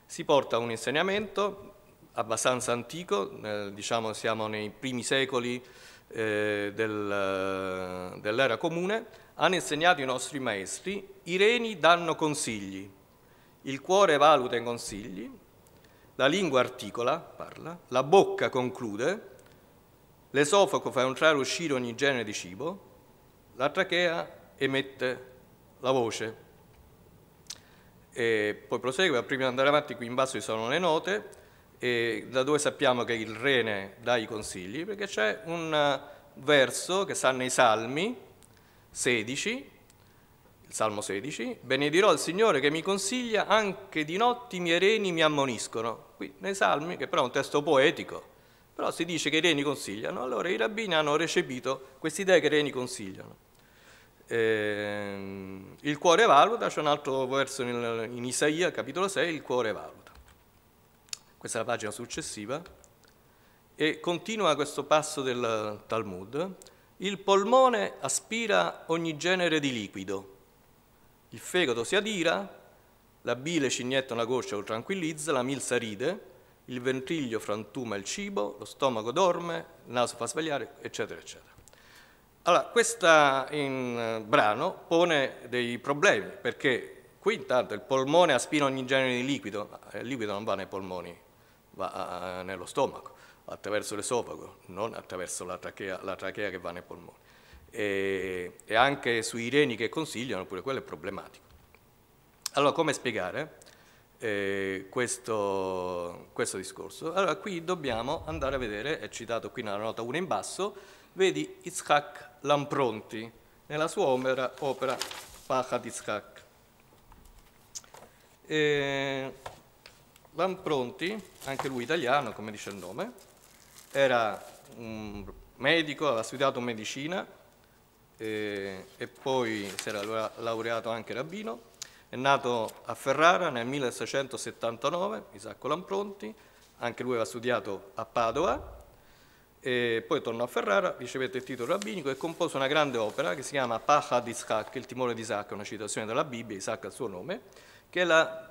Si porta un insegnamento abbastanza antico, eh, diciamo siamo nei primi secoli eh, del, eh, dell'era comune, hanno insegnato i nostri maestri, i reni danno consigli, il cuore valuta i consigli, la lingua articola, parla, la bocca conclude, l'esofago fa entrare e uscire ogni genere di cibo, la trachea emette la voce. E poi prosegue, prima di andare avanti qui in basso ci sono le note, e da dove sappiamo che il rene dà i consigli? Perché c'è un eh, verso che sta nei Salmi 16, il Salmo 16, benedirò il Signore che mi consiglia, anche di notti i miei reni mi ammoniscono. Qui nei Salmi, che però è un testo poetico, però si dice che i reni consigliano, allora i rabbini hanno recepito queste idee che i reni consigliano. Eh, il cuore valuta, c'è un altro verso in, in Isaia, capitolo 6, il cuore valuta questa è la pagina successiva, e continua questo passo del Talmud, il polmone aspira ogni genere di liquido, il fegato si adira, la bile cignetta una goccia o tranquillizza, la milza ride, il ventriglio frantuma il cibo, lo stomaco dorme, il naso fa svegliare, eccetera, eccetera. Allora, questo eh, brano pone dei problemi, perché qui intanto il polmone aspira ogni genere di liquido, il eh, liquido non va nei polmoni, va a, a, nello stomaco, attraverso l'esofago, non attraverso la trachea, la trachea, che va nei polmoni. E, e anche sui reni che consigliano, pure quello è problematico. Allora, come spiegare eh, questo, questo, discorso? Allora, qui dobbiamo andare a vedere, è citato qui nella nota 1 in basso, vedi Itzhak Lampronti nella sua opera, opera di Itzhak. Eh, Vanpronti, anche lui italiano, come dice il nome, era un medico, aveva studiato medicina e, e poi si era laureato anche rabbino. È nato a Ferrara nel 1679, Isacco Lampronti, anche lui aveva studiato a Padova, e poi tornò a Ferrara, ricevette il titolo rabbinico e compose una grande opera che si chiama Pacha di Isaac, il timore di Isacco, una citazione della Bibbia, Isacco è il suo nome, che è la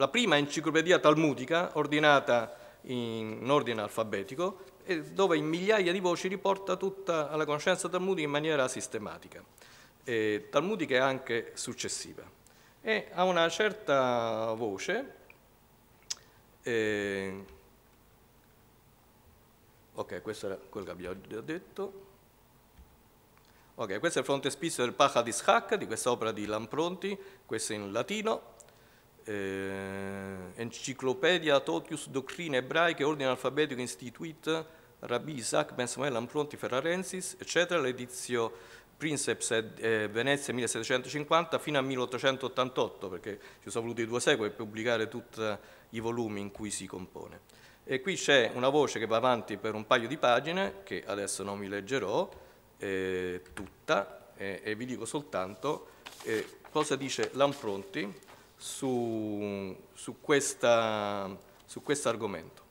la prima enciclopedia talmudica, ordinata in ordine alfabetico, dove in migliaia di voci riporta tutta la conoscenza talmudica in maniera sistematica, e talmudica e anche successiva. E ha una certa voce, eh, ok, questo era quello che abbiamo già detto. Ok, questo è il frontespizio del Pacha di Schach, di questa opera di Lampronti, questo in latino, eh, Enciclopedia Totius Doctrine Ebraiche, Ordine Alfabetico Instituito, Rabbi Isaac Ben Samuel Ampronti Ferrarensis, eccetera, l'edizio Princeps eh, Venezia 1750 fino a 1888, perché ci sono voluti due secoli per pubblicare tutti eh, i volumi in cui si compone. E qui c'è una voce che va avanti per un paio di pagine, che adesso non mi leggerò eh, tutta, eh, e vi dico soltanto eh, cosa dice Lampronti, su, su questo argomento.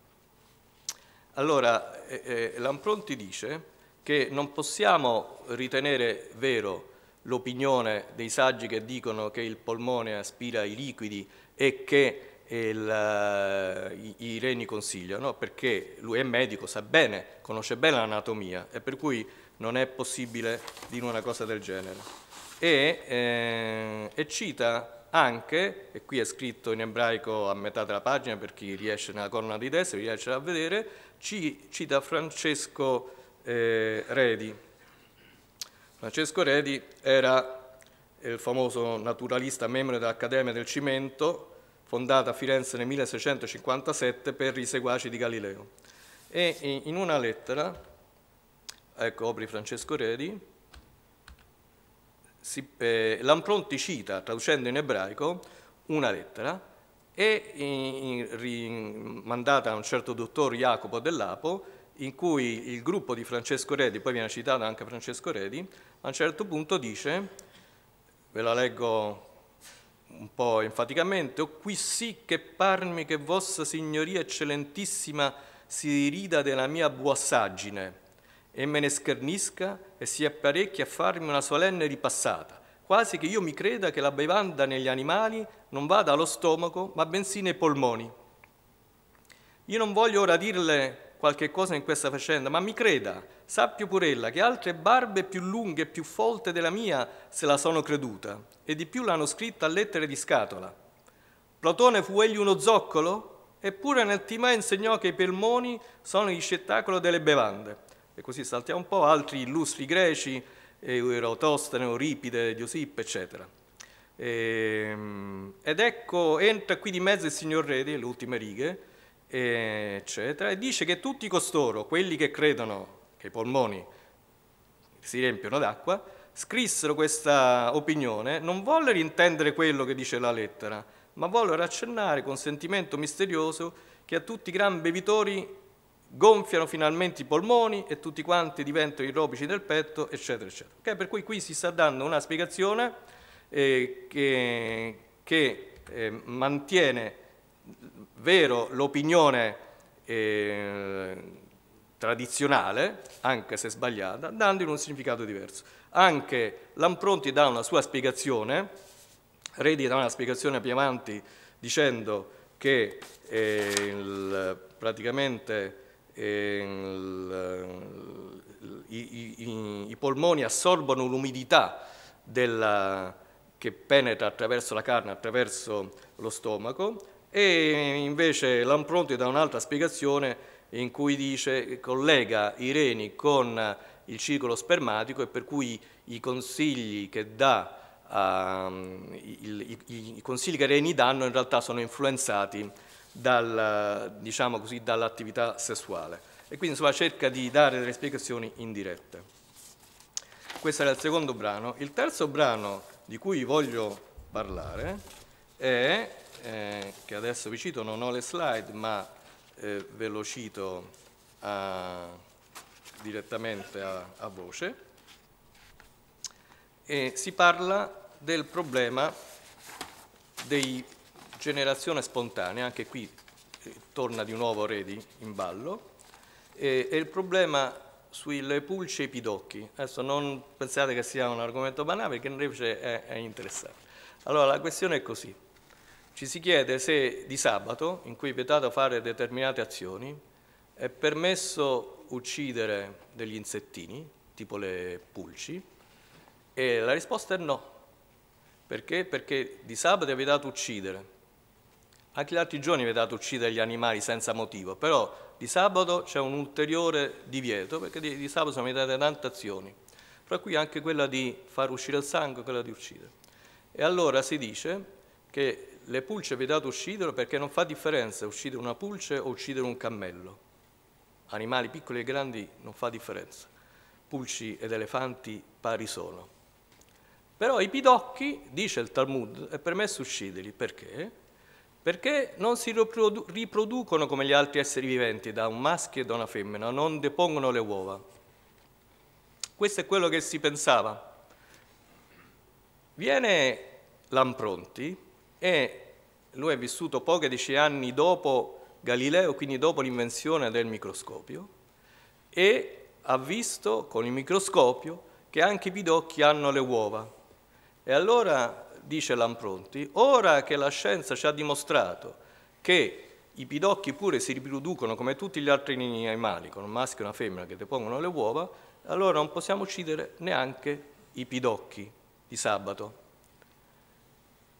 Allora, eh, eh, Lampronti dice che non possiamo ritenere vero l'opinione dei saggi che dicono che il polmone aspira i liquidi e che il, eh, i, i, reni consigliano, perché lui è medico, sa bene, conosce bene l'anatomia e per cui non è possibile dire una cosa del genere. E, eh, e cita anche, e qui è scritto in ebraico a metà della pagina per chi riesce nella colonna di destra, riesce a vedere, ci, cita Francesco eh, Redi. Francesco Redi era il famoso naturalista membro dell'Accademia del Cimento, fondata a Firenze nel 1657 per i seguaci di Galileo. E in una lettera, ecco, apri Francesco Redi, eh, Lampronti cita, traducendo in ebraico, una lettera e in, in, mandata a un certo dottor Jacopo Dell'Apo, in cui il gruppo di Francesco Redi, poi viene citato anche Francesco Redi, a un certo punto dice, ve la leggo un po' enfaticamente, o qui sì che parmi che vostra signoria eccellentissima si rida della mia buassaggine, e me ne schernisca e si apparecchi a farmi una solenne ripassata, quasi che io mi creda che la bevanda negli animali non vada allo stomaco, ma bensì nei polmoni. Io non voglio ora dirle qualche cosa in questa faccenda, ma mi creda, sappia pure ella, che altre barbe più lunghe e più folte della mia se la sono creduta, e di più l'hanno scritta a lettere di scatola. Plotone fu egli uno zoccolo? Eppure nel Timè insegnò che i pelmoni sono il ricettacolo delle bevande e così saltiamo un po', altri illustri greci, eh, Eratostene, Euripide, Giuseppe, eccetera. E, ehm, ed ecco, entra qui di mezzo il signor Redi, le ultime righe, eh, eccetera, e dice che tutti costoro, quelli che credono che i polmoni si riempiono d'acqua, scrissero questa opinione, non voller intendere quello che dice la lettera, ma voller accennare con sentimento misterioso che a tutti i gran bevitori gonfiano finalmente i polmoni e tutti quanti diventano irrobici del petto, eccetera, eccetera. Okay? Per cui qui si sta dando una spiegazione eh, che, che eh, mantiene vero l'opinione eh, tradizionale, anche se sbagliata, dandogli un significato diverso. Anche Lampronti dà una sua spiegazione, Redi dà una spiegazione più avanti dicendo che eh, il, praticamente il, ehm, i, i, i, polmoni assorbono l'umidità che penetra attraverso la carne, attraverso lo stomaco e invece Lampronti dà un'altra spiegazione in cui dice collega i reni con il ciclo spermatico e per cui i consigli che dà Uh, i, i, i, consigli che i reni danno in realtà sono influenzati dal, diciamo così, dall'attività sessuale. E quindi insomma, cerca di dare delle spiegazioni indirette. Questo era il secondo brano. Il terzo brano di cui voglio parlare è, eh, che adesso vi cito, non ho le slide, ma eh, ve lo cito a, direttamente a, a voce, e si parla del problema dei generazione spontanea, anche qui eh, torna di nuovo Redi in ballo, e, e il problema sulle pulce e i pidocchi. Adesso non pensate che sia un argomento banale, perché invece è, è interessante. Allora, la questione è così. Ci si chiede se di sabato, in cui è vietato fare determinate azioni, è permesso uccidere degli insettini, tipo le pulci, e la risposta è no. Perché? Perché di sabato è vietato uccidere, anche gli altri giorni vi è dato uccidere gli animali senza motivo, però di sabato c'è un ulteriore divieto, perché di, di sabato sono vietate tante azioni, fra cui anche quella di far uscire il sangue, quella di uccidere. E allora si dice che le pulce vi è dato uccidere perché non fa differenza uccidere una pulce o uccidere un cammello. Animali piccoli e grandi non fa differenza. Pulci ed elefanti pari sono. Però i pidocchi, dice il Talmud, è permesso ucciderli perché? perché non si riproducono come gli altri esseri viventi, da un maschio e da una femmina, non depongono le uova. Questo è quello che si pensava. Viene Lampronti e lui è vissuto pochi dieci anni dopo Galileo, quindi dopo l'invenzione del microscopio, e ha visto con il microscopio che anche i pidocchi hanno le uova. E allora dice Lampronti, ora che la scienza ci ha dimostrato che i pidocchi pure si riproducono come tutti gli altri animali, con un maschio e una femmina che depongono le uova, allora non possiamo uccidere neanche i pidocchi di sabato.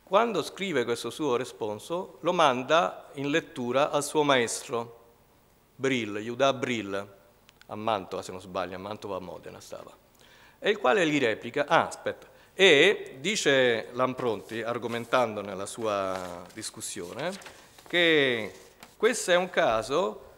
Quando scrive questo suo responso, lo manda in lettura al suo maestro, Brill, Judà Brill, a Mantova se non sbaglio, a Mantova a Modena stava, e il quale gli replica, ah aspetta, e dice Lampronti, argomentando nella sua discussione, che questo è un caso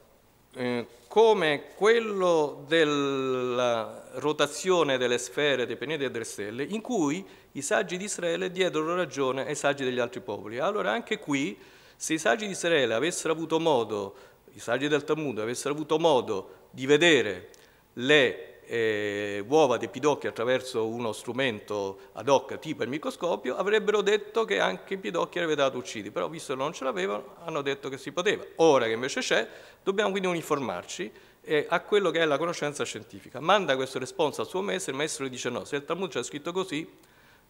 eh, come quello della rotazione delle sfere, dei pianeti e delle stelle, in cui i saggi di Israele diedero ragione ai saggi degli altri popoli. Allora anche qui, se i saggi di Israele avessero avuto modo, i saggi del Talmud avessero avuto modo di vedere le eh, uova dei pidocchi attraverso uno strumento ad hoc tipo il microscopio, avrebbero detto che anche i pidocchi avrebbe dato uccidi, però visto che non ce l'avevano hanno detto che si poteva. Ora che invece c'è, dobbiamo quindi uniformarci eh, a quello che è la conoscenza scientifica. Manda questo responso al suo maestro, il maestro gli dice no, se il Talmud c'è scritto così,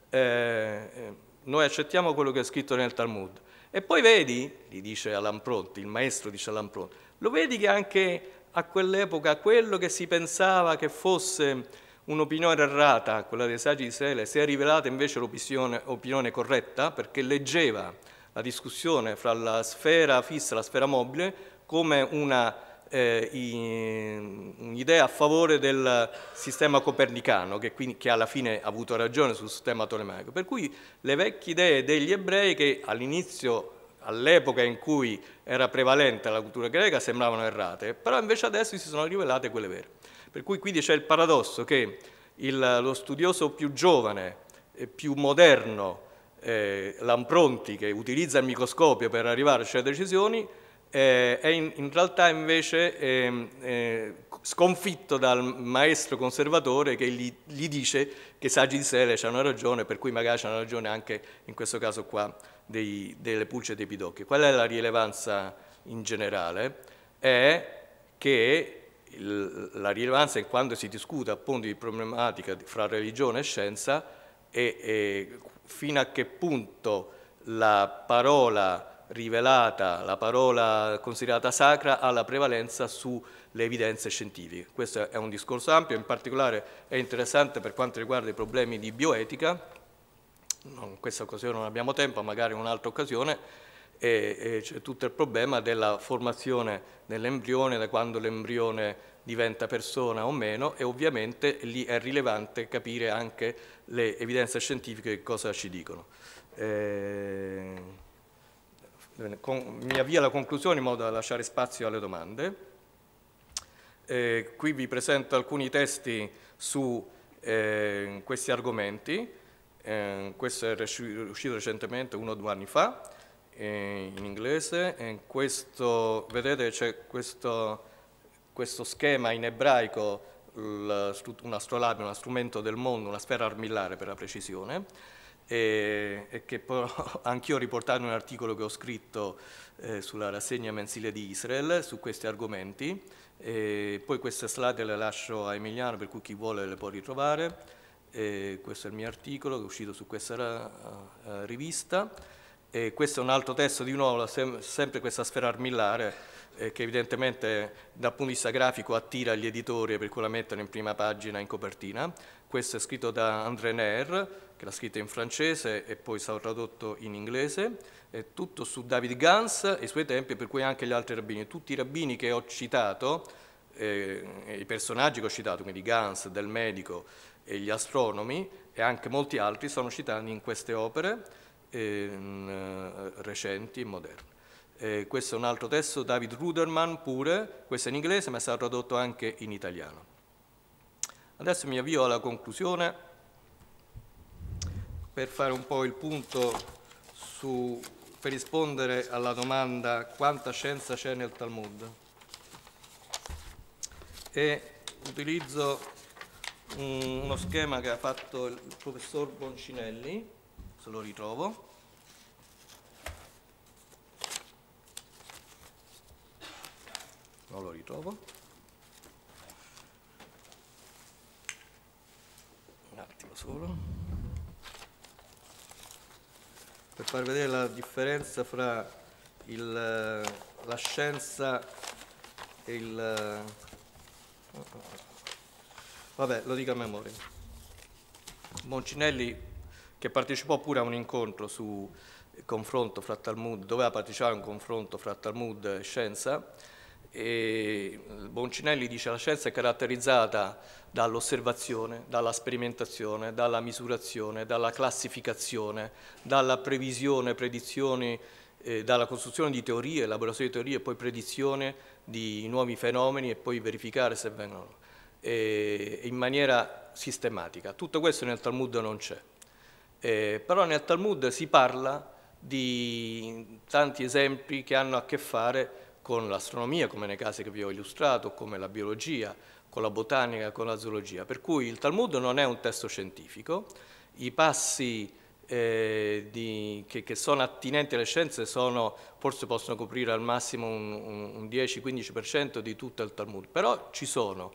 eh, eh, noi accettiamo quello che è scritto nel Talmud. E poi vedi, gli dice all'ampronti, il maestro dice all'ampronti, lo vedi che anche a quell'epoca quello che si pensava che fosse un'opinione errata, quella dei saggi di Israele, si è rivelata invece l'opinione corretta perché leggeva la discussione fra la sfera fissa e la sfera mobile come eh, un'idea eh, a favore del sistema copernicano, che, quindi, che alla fine ha avuto ragione sul sistema tolemaico. Per cui le vecchie idee degli ebrei che all'inizio all'epoca in cui era prevalente la cultura greca sembravano errate, però invece adesso si sono rivelate quelle vere. Per cui quindi c'è il paradosso che il, lo studioso più giovane e più moderno, eh, Lampronti, che utilizza il microscopio per arrivare a certe decisioni, eh, è in, in, realtà invece ehm, eh, sconfitto dal maestro conservatore che gli, gli dice che saggi di Sele hanno ragione, per cui magari hanno ragione anche in questo caso qua dei, delle pulce dei pidocchi. Qual è la rilevanza in generale? È che il, la rilevanza è quando si discute appunto di problematica fra religione e scienza e, e fino a che punto la parola rivelata, la parola considerata sacra ha la prevalenza sulle evidenze scientifiche. Questo è un discorso ampio, in particolare è interessante per quanto riguarda i problemi di bioetica, in questa occasione non abbiamo tempo, magari in un'altra occasione, c'è tutto il problema della formazione dell'embrione, da quando l'embrione diventa persona o meno e ovviamente lì è rilevante capire anche le evidenze scientifiche che cosa ci dicono. Eh, con, mi avvio alla conclusione in modo da lasciare spazio alle domande. Eh, qui vi presento alcuni testi su eh, questi argomenti. Eh, questo è uscito recentemente, uno o due anni fa, eh, in inglese. Eh, questo, vedete c'è questo, questo, schema in ebraico, una astrolabe, uno strumento del mondo, una sfera armillare per la precisione, e, e che [LAUGHS] anch'io ho riportato un articolo che ho scritto eh, sulla rassegna mensile di Israel su questi argomenti. poi queste slide le lascio a Emiliano, per cui chi vuole le può ritrovare. E questo è il mio articolo che è uscito su questa uh, rivista. E questo è un altro testo di nuovo, sem sempre questa sfera armillare, eh, che evidentemente dal punto di vista grafico attira gli editori per cui la mettono in prima pagina, in copertina. Questo è scritto da André Nair, che l'ha scritto in francese e poi è stato tradotto in inglese, è tutto su David Gans e i suoi tempi, per cui anche gli altri rabbini. Tutti i rabbini che ho citato eh, i personaggi che ho citato, quindi Gans, Del Medico e gli astronomi e anche molti altri sono citati in queste opere ehm, eh, recenti e moderne. Eh, questo è un altro testo, David Ruderman pure, questo è in inglese ma è stato tradotto anche in italiano. Adesso mi avvio alla conclusione per fare un po' il punto su, per rispondere alla domanda quanta scienza c'è nel Talmud e utilizzo mm, uno schema che ha fatto il professor Boncinelli, se lo ritrovo. Non lo ritrovo. Un attimo solo. Per far vedere la differenza fra il, la scienza e il Vabbè, lo dico a memoria. Moncinelli, che partecipò pure a un incontro su confronto fra Talmud, doveva partecipare a un confronto fra Talmud e scienza, e Boncinelli dice che la scienza è caratterizzata dall'osservazione, dalla sperimentazione, dalla misurazione, dalla classificazione, dalla previsione, predizioni, eh, dalla costruzione di teorie, elaborazione di teorie e poi predizione, di nuovi fenomeni e poi verificare se vengono eh, in maniera sistematica. Tutto questo nel Talmud non c'è, eh, però nel Talmud si parla di tanti esempi che hanno a che fare con l'astronomia, come nei casi che vi ho illustrato, come la biologia, con la botanica, con la zoologia. Per cui il Talmud non è un testo scientifico, i passi eh, di, che, che, sono attinenti alle scienze sono, forse possono coprire al massimo un, un 10-15% di tutto il Talmud, però ci sono.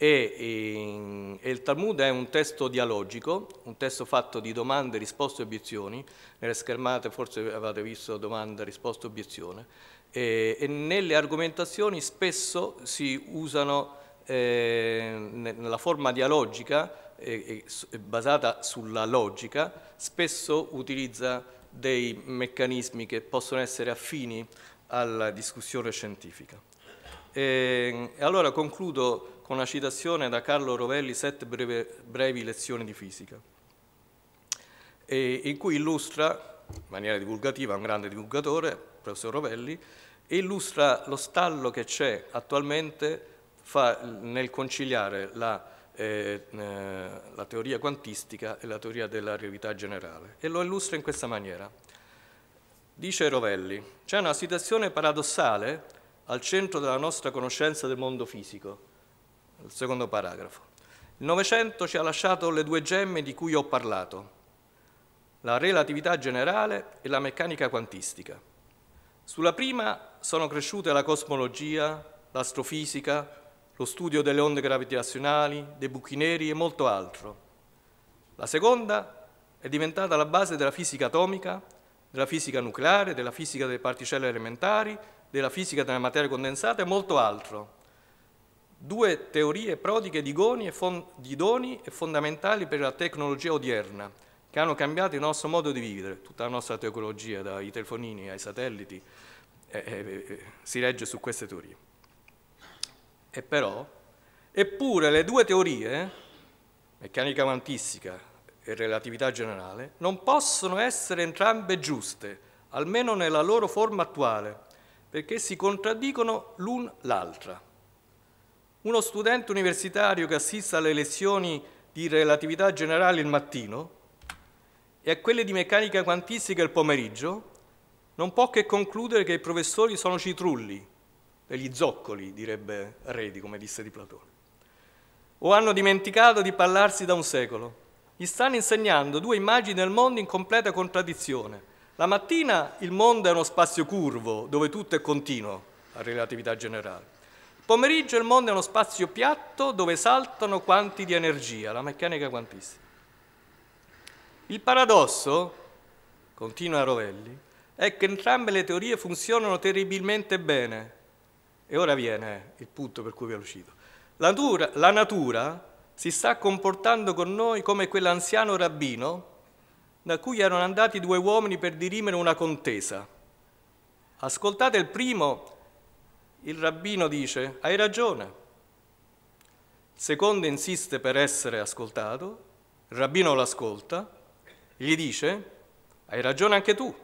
E, e, e, il Talmud è un testo dialogico, un testo fatto di domande, risposte e obiezioni, nelle schermate forse avete visto domanda, risposta, obiezione, e, obiezione. nelle argomentazioni spesso si usano eh, nella forma dialogica eh, basata sulla logica spesso utilizza dei meccanismi che possono essere affini alla discussione scientifica. Ehm, e, allora concludo con una citazione da Carlo Rovelli, Sette breve, brevi lezioni di fisica, e, in cui illustra, in maniera divulgativa, un grande divulgatore, il professor Rovelli, illustra lo stallo che c'è attualmente fa, nel conciliare la eh, la teoria quantistica e la teoria della relatività generale e lo illustra in questa maniera. Dice Rovelli, c'è una situazione paradossale al centro della nostra conoscenza del mondo fisico, il secondo paragrafo. Il Novecento ci ha lasciato le due gemme di cui ho parlato, la relatività generale e la meccanica quantistica. Sulla prima sono cresciute la cosmologia, l'astrofisica, lo studio delle onde gravitazionali, dei buchi neri e molto altro. La seconda è diventata la base della fisica atomica, della fisica nucleare, della fisica delle particelle elementari, della fisica della materia condensata e molto altro. Due teorie prodiche di, di doni e fondamentali per la tecnologia odierna, che hanno cambiato il nostro modo di vivere, tutta la nostra tecnologia, dai telefonini ai satelliti, eh, eh, eh si regge su queste teorie. E però, eppure le due teorie, meccanica quantistica e relatività generale, non possono essere entrambe giuste, almeno nella loro forma attuale, perché si contraddicono l'un l'altra. Uno studente universitario che assiste alle lezioni di relatività generale il mattino e a quelle di meccanica quantistica il pomeriggio non può che concludere che i professori sono citrulli degli zoccoli, direbbe Redi, come disse di Platone. O hanno dimenticato di parlarsi da un secolo. Gli stanno insegnando due immagini del mondo in completa contraddizione. La mattina il mondo è uno spazio curvo, dove tutto è continuo, a relatività generale. Il pomeriggio il mondo è uno spazio piatto, dove saltano quanti di energia, la meccanica quantistica. Il paradosso, continua Rovelli, è che entrambe le teorie funzionano terribilmente bene, e ora viene il punto per cui vi è uscito. La natura, la natura si sta comportando con noi come quell'anziano rabbino da cui erano andati due uomini per dirimere una contesa. Ascoltate il primo, il rabbino dice, hai ragione. Il secondo insiste per essere ascoltato, il rabbino lo ascolta, gli dice, hai ragione anche tu.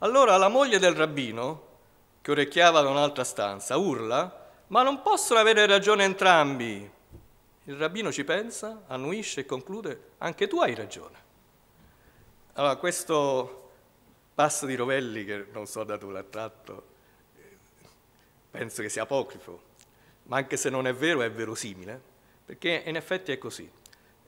Allora la moglie del rabbino, che orecchiava da un'altra stanza, urla, ma non possono avere ragione entrambi. Il rabbino ci pensa, annuisce e conclude, anche tu hai ragione. Allora, questo passo di Rovelli, che non so da dove l'ha tratto, penso che sia apocrifo, ma anche se non è vero è verosimile, perché in effetti è così.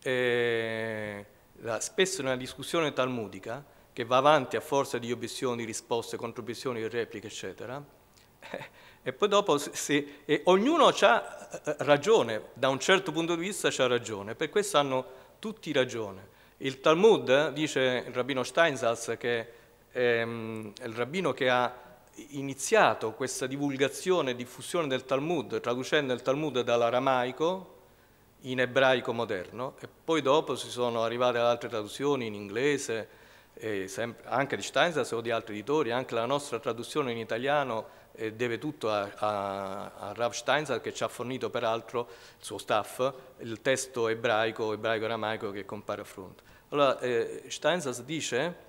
E, eh, spesso una discussione talmudica che va avanti a forza di obiezioni, risposte, controobiezioni, repliche, eccetera, [LAUGHS] e poi dopo si, e ognuno ha eh, eh, ragione, da un certo punto di vista ha ragione, per questo hanno tutti ragione. Il Talmud, eh, dice il rabbino Steinsatz, che ehm, è il rabbino che ha iniziato questa divulgazione e diffusione del Talmud, traducendo il Talmud dall'aramaico in ebraico moderno, e poi dopo si sono arrivate altre traduzioni in inglese, anche di Steinsatz o di altri editori, anche la nostra traduzione in italiano eh, deve tutto a, a, a Rav Steinsatz che ci ha fornito peraltro, il suo staff, il testo ebraico, ebraico-aramaico che compare a fronte. Allora eh, Steinsatz dice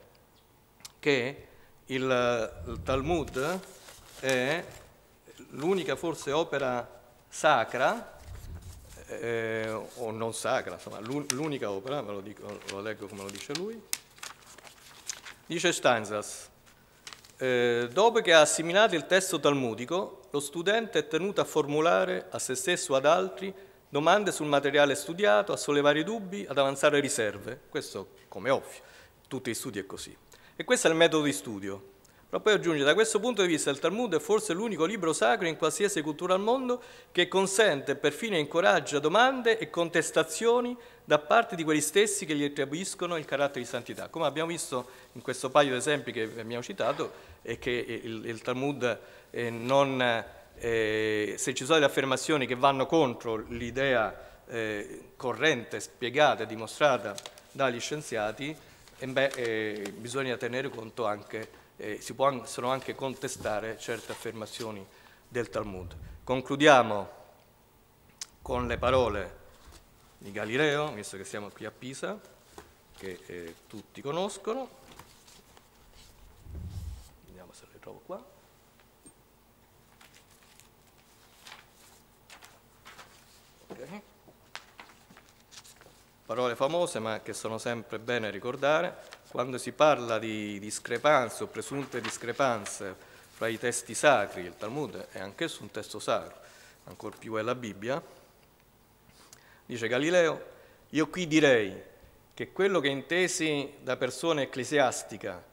che il, il Talmud è l'unica forse opera sacra eh, o non sacra, insomma l'unica opera, lo, dico, lo leggo come lo dice lui, Dice Steinsas, eh, dopo che ha assimilato il testo talmudico, lo studente è tenuto a formulare a se stesso o ad altri domande sul materiale studiato, a sollevare dubbi, ad avanzare riserve. Questo, come ovvio, tutti gli studi è così. E questo è il metodo di studio. Ma poi aggiunge, da questo punto di vista il Talmud è forse l'unico libro sacro in qualsiasi cultura al mondo che consente e perfino incoraggia domande e contestazioni da parte di quelli stessi che gli attribuiscono il carattere di santità. Come abbiamo visto in questo paio di esempi che abbiamo citato, è che il, il Talmud eh, non, eh, se ci sono delle affermazioni che vanno contro l'idea eh, corrente, spiegata e dimostrata dagli scienziati, eh, beh, eh, bisogna tenere conto anche eh, si possono anche contestare certe affermazioni del Talmud. Concludiamo con le parole di Galileo, visto che siamo qui a Pisa, che eh, tutti conoscono. Vediamo se le trovo qua. Okay. Parole famose ma che sono sempre bene ricordare quando si parla di discrepanze o presunte discrepanze fra i testi sacri, il Talmud è anch'esso un testo sacro, ancor più è la Bibbia, dice Galileo, io qui direi che quello che intesi da persona ecclesiastica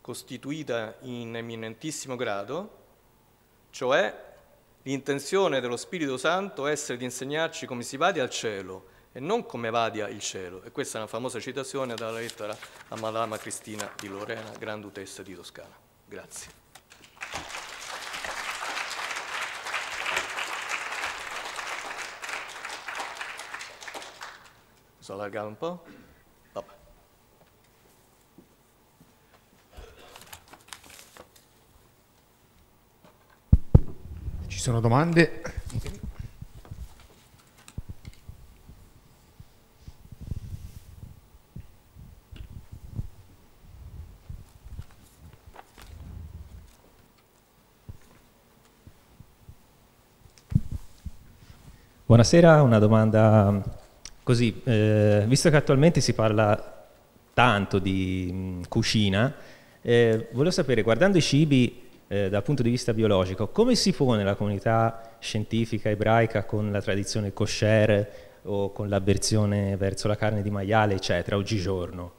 costituita in eminentissimo grado, cioè l'intenzione dello Spirito Santo essere di insegnarci come si va al cielo, e non come vadia il cielo. E questa è una famosa citazione dalla lettera a Madama Cristina di Lorena, Grandutessa di Toscana. Grazie. Posso allargare un po'? Ci sono domande? Buonasera, una domanda mm, così, eh, visto che attualmente si parla tanto di mh, mm, cucina, eh, volevo sapere, guardando i cibi eh, dal punto di vista biologico, come si pone la comunità scientifica ebraica con la tradizione kosher o con l'avversione verso la carne di maiale, eccetera, oggigiorno?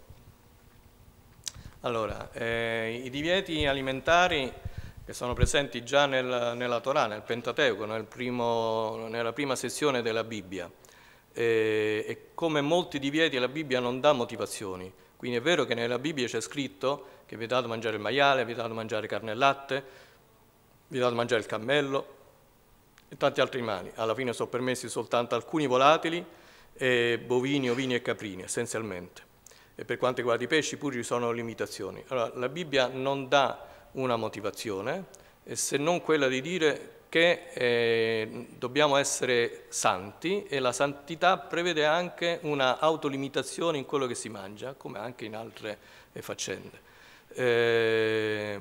Allora, eh, i divieti alimentari che sono presenti già nel, nella Torah, nel Pentateuco, nel primo, nella prima sezione della Bibbia. E, e come molti divieti la Bibbia non dà motivazioni, quindi è vero che nella Bibbia c'è scritto che vi è dato mangiare il maiale, vi è dato mangiare carne e latte, vi è dato mangiare il cammello e tanti altri animali. Alla fine sono permessi soltanto alcuni volatili, e bovini, ovini e caprini, essenzialmente. E per quanto riguarda i pesci, pure ci sono limitazioni. Allora, la Bibbia non dà una motivazione, se non quella di dire che eh, dobbiamo essere santi e la santità prevede anche una autolimitazione in quello che si mangia, come anche in altre eh, faccende. Eh,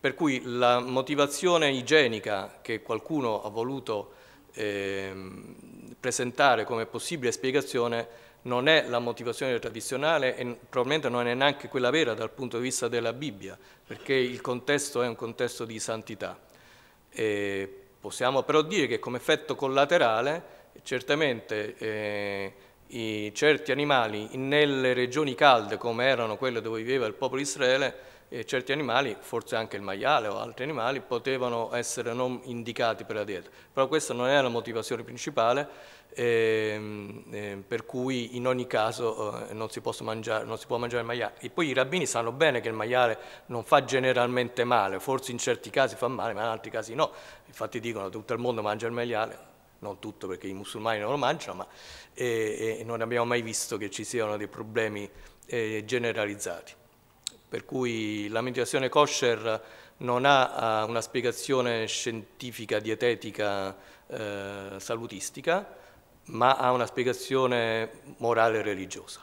per cui la motivazione igienica che qualcuno ha voluto ehm, presentare come possibile spiegazione non è la motivazione tradizionale e probabilmente non è neanche quella vera dal punto di vista della Bibbia, perché il contesto è un contesto di santità. E possiamo però dire che come effetto collaterale certamente eh, i, certi animali nelle regioni calde come erano quelle dove viveva il popolo di Israele, eh, certi animali, forse anche il maiale o altri animali, potevano essere non indicati per la dieta. Però questa non è la motivazione principale Ehm, ehm, per cui in ogni caso eh, non, si mangiare, non, si può mangiare il maiale. E poi i rabbini sanno bene che il maiale non fa generalmente male, forse in certi casi fa male, ma in altri casi no. Infatti dicono che tutto il mondo mangia il maiale, non tutto perché i musulmani non lo mangiano, ma eh, eh, non abbiamo mai visto che ci siano dei problemi eh, generalizzati. Per cui la l'alimentazione kosher non ha una spiegazione scientifica, dietetica, eh, salutistica, ma ha una spiegazione morale e religiosa.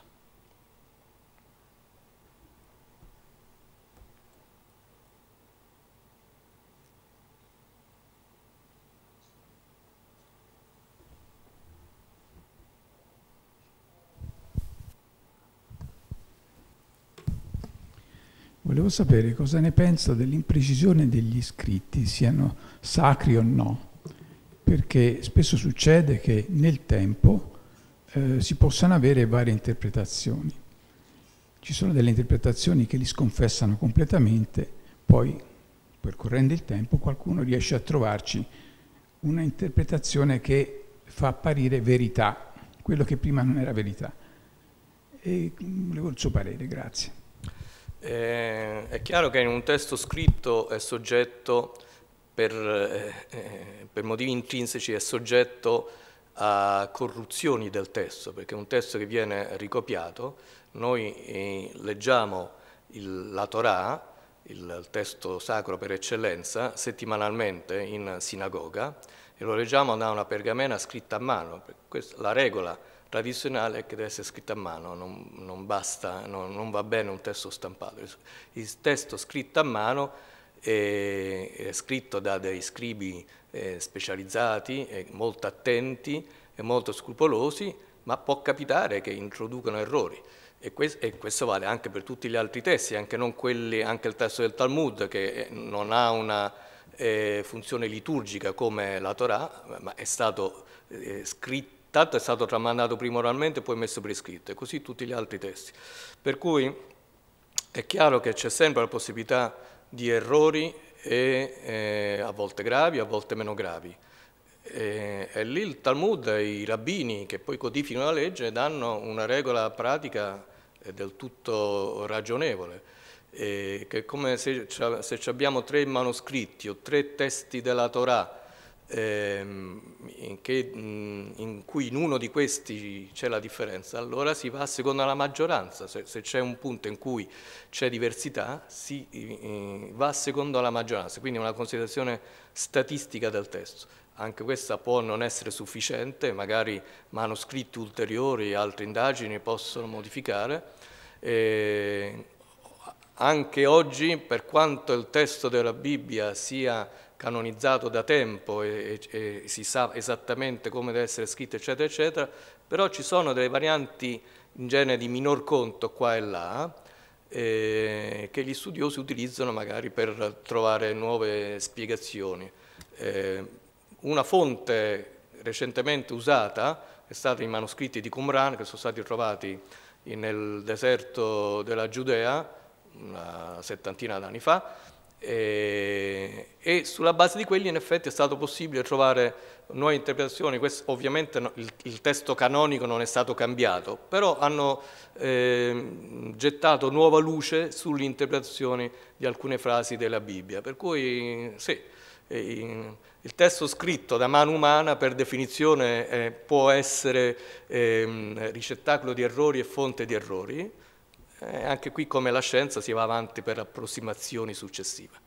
Volevo sapere cosa ne pensa dell'imprecisione degli scritti, siano sacri o no perché spesso succede che nel tempo eh, si possano avere varie interpretazioni. Ci sono delle interpretazioni che li sconfessano completamente, poi percorrendo il tempo qualcuno riesce a trovarci una interpretazione che fa apparire verità, quello che prima non era verità. E mm, volevo il suo parere, grazie. Eh, è chiaro che in un testo scritto è soggetto per, eh, per motivi intrinseci è soggetto a corruzioni del testo, perché un testo che viene ricopiato, noi eh, leggiamo il, la Torah, il testo sacro per eccellenza, settimanalmente in sinagoga e lo leggiamo da una pergamena scritta a mano. Questa, la regola tradizionale è che deve essere scritta a mano, non, non basta, non, non va bene un testo stampato. Il testo scritto a mano è scritto da dei scribi eh, specializzati, eh, molto attenti e molto scrupolosi, ma può capitare che introducano errori. E questo, vale anche per tutti gli altri testi, anche, quelli, anche il testo del Talmud che eh, non ha una funzione liturgica come la Torah, ma è stato scritto tanto è stato tramandato prima oralmente e poi messo per iscritto, e così tutti gli altri testi. Per cui è chiaro che c'è sempre la possibilità di errori e, eh, a volte gravi, a volte meno gravi. E, e, lì il Talmud, i rabbini che poi codificano la legge, danno una regola pratica eh, del tutto ragionevole, eh, che è come se, se abbiamo tre manoscritti o tre testi della Torah, ehm, che, mh, in cui in uno di questi c'è la differenza, allora si va a seconda della maggioranza, se, se c'è un punto in cui c'è diversità si eh, va a seconda della maggioranza, quindi è una considerazione statistica del testo. Anche questa può non essere sufficiente, magari manoscritti ulteriori, altre indagini possono modificare. Eh, anche oggi, per quanto il testo della Bibbia sia canonizzato da tempo e, e, e si sa esattamente come deve essere scritto, eccetera, eccetera, però ci sono delle varianti in genere di minor conto qua e là, eh, che gli studiosi utilizzano magari per trovare nuove spiegazioni. Eh, una fonte recentemente usata è stata i manoscritti di Qumran che sono stati trovati nel deserto della Giudea una settantina d'anni fa e, e, sulla base di quelli in effetti è stato possibile trovare nuove interpretazioni, Questo, ovviamente no, il, il, testo canonico non è stato cambiato, però hanno eh, gettato nuova luce sulle interpretazioni di alcune frasi della Bibbia, per cui sì, eh, il testo scritto da mano umana per definizione eh, può essere ehm, ricettacolo di errori e fonte di errori, eh, anche qui come la scienza si va avanti per approssimazioni successive.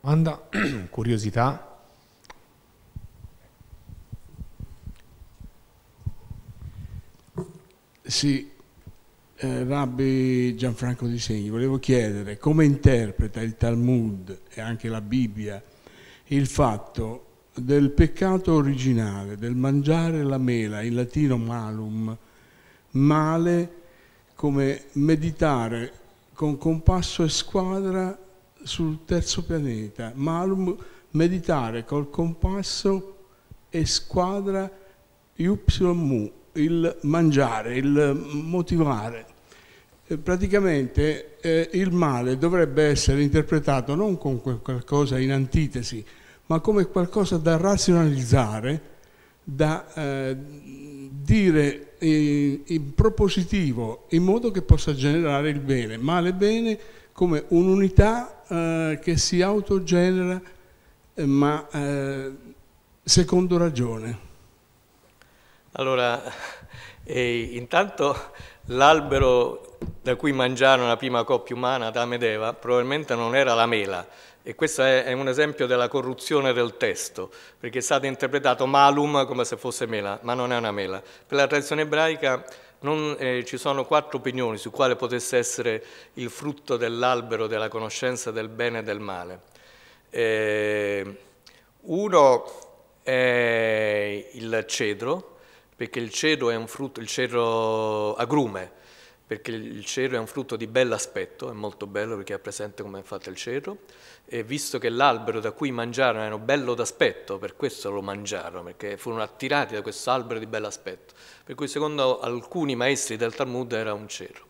Domanda, [CLEARS THROAT] curiosità, Sì, eh, Rabbi Gianfranco Di Segni, volevo chiedere come interpreta il Talmud e anche la Bibbia il fatto del peccato originale, del mangiare la mela, in latino malum, male come meditare con compasso e squadra sul terzo pianeta, malum meditare col compasso e squadra ypsilon mu, il mangiare, il motivare praticamente eh, il male dovrebbe essere interpretato non come qualcosa in antitesi, ma come qualcosa da razionalizzare, da eh, dire in, in propositivo, in modo che possa generare il bene, male e bene come un'unità eh, che si autogenera, eh, ma eh, secondo ragione. Allora, [LAUGHS] intanto l'albero da cui mangiarono la prima coppia umana, Adamo ed Eva, probabilmente non era la mela. E questo è, un esempio della corruzione del testo, perché è stato interpretato malum come se fosse mela, ma non è una mela. Per la tradizione ebraica non, eh, ci sono quattro opinioni su quale potesse essere il frutto dell'albero della conoscenza del bene e del male. Eh, uno è il cedro, perché il cedro è un frutto, il cedro agrume, perché il cerro è un frutto di bell'aspetto, è molto bello perché è presente come è fatto il cerro, e visto che l'albero da cui mangiarono era bello d'aspetto, per questo lo mangiarono, perché furono attirati da questo albero di bell'aspetto, per cui secondo alcuni maestri del Talmud era un cerro.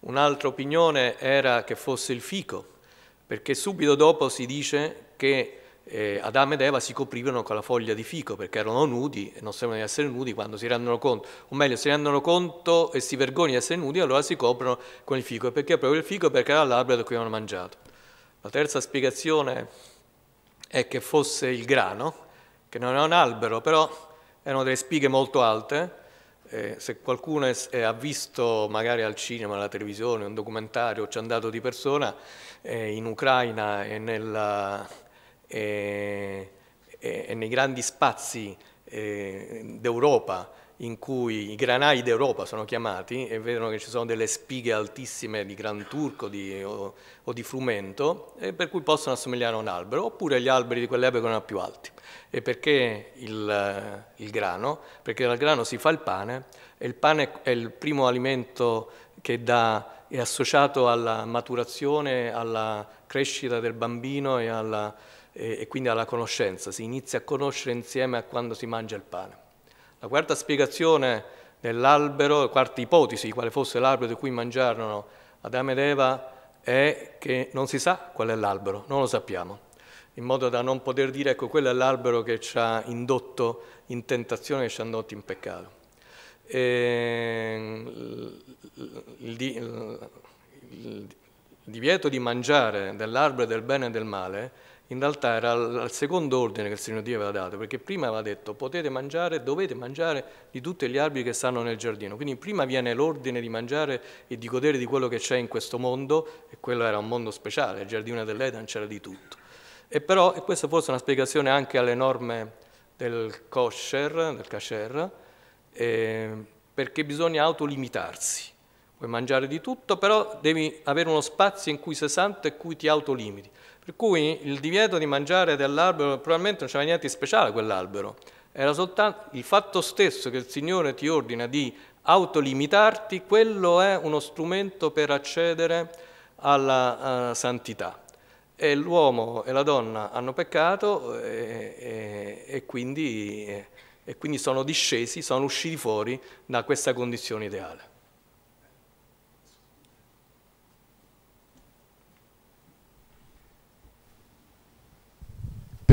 Un'altra opinione era che fosse il fico, perché subito dopo si dice che eh, Adamo ed Eva si coprivano con la foglia di fico perché erano nudi e non sembrano di essere nudi quando si rendono conto, o meglio si rendono conto e si vergognano di essere nudi allora si coprono con il fico. Perché proprio il fico? Perché era l'albero da cui avevano mangiato. La terza spiegazione è che fosse il grano, che non è un albero, però erano delle spighe molto alte. Eh, se qualcuno è, è, eh, ha visto magari al cinema, alla televisione, un documentario, ci è andato di persona, eh, in Ucraina e nella, e, e, e nei grandi spazi eh, d'Europa in cui i granai d'Europa sono chiamati e vedono che ci sono delle spighe altissime di gran turco di, o, o, di frumento e per cui possono assomigliare a un albero oppure gli alberi di quell'epoca erano più alti e perché il, il, grano? Perché dal grano si fa il pane e il pane è il primo alimento che dà, è associato alla maturazione, alla crescita del bambino e alla e, e quindi alla conoscenza, si inizia a conoscere insieme a quando si mangia il pane. La quarta spiegazione dell'albero, la quarta ipotesi, quale fosse l'albero di cui mangiarono Adamo ed Eva, è che non si sa qual è l'albero, non lo sappiamo, in modo da non poter dire ecco quello è l'albero che ci ha indotto in tentazione, che ci ha indotto in peccato. E, il, il, il divieto di mangiare dell'albero del bene e del male in realtà era il secondo ordine che il Signore Dio aveva dato, perché prima aveva detto potete mangiare, dovete mangiare di tutti gli alberi che stanno nel giardino. Quindi prima viene l'ordine di mangiare e di godere di quello che c'è in questo mondo, e quello era un mondo speciale, il giardino dell'Eden c'era di tutto. E però, e questa forse è una spiegazione anche alle norme del kosher, del kasher, eh, perché bisogna autolimitarsi puoi mangiare di tutto, però devi avere uno spazio in cui sei santo e in cui ti autolimiti. Per cui il divieto di mangiare dell'albero probabilmente non c'era niente di speciale quell'albero, era soltanto il fatto stesso che il Signore ti ordina di autolimitarti, quello è uno strumento per accedere alla uh, santità. E l'uomo e la donna hanno peccato e, eh, e, eh, e, quindi, e quindi sono discesi, sono usciti fuori da questa condizione ideale.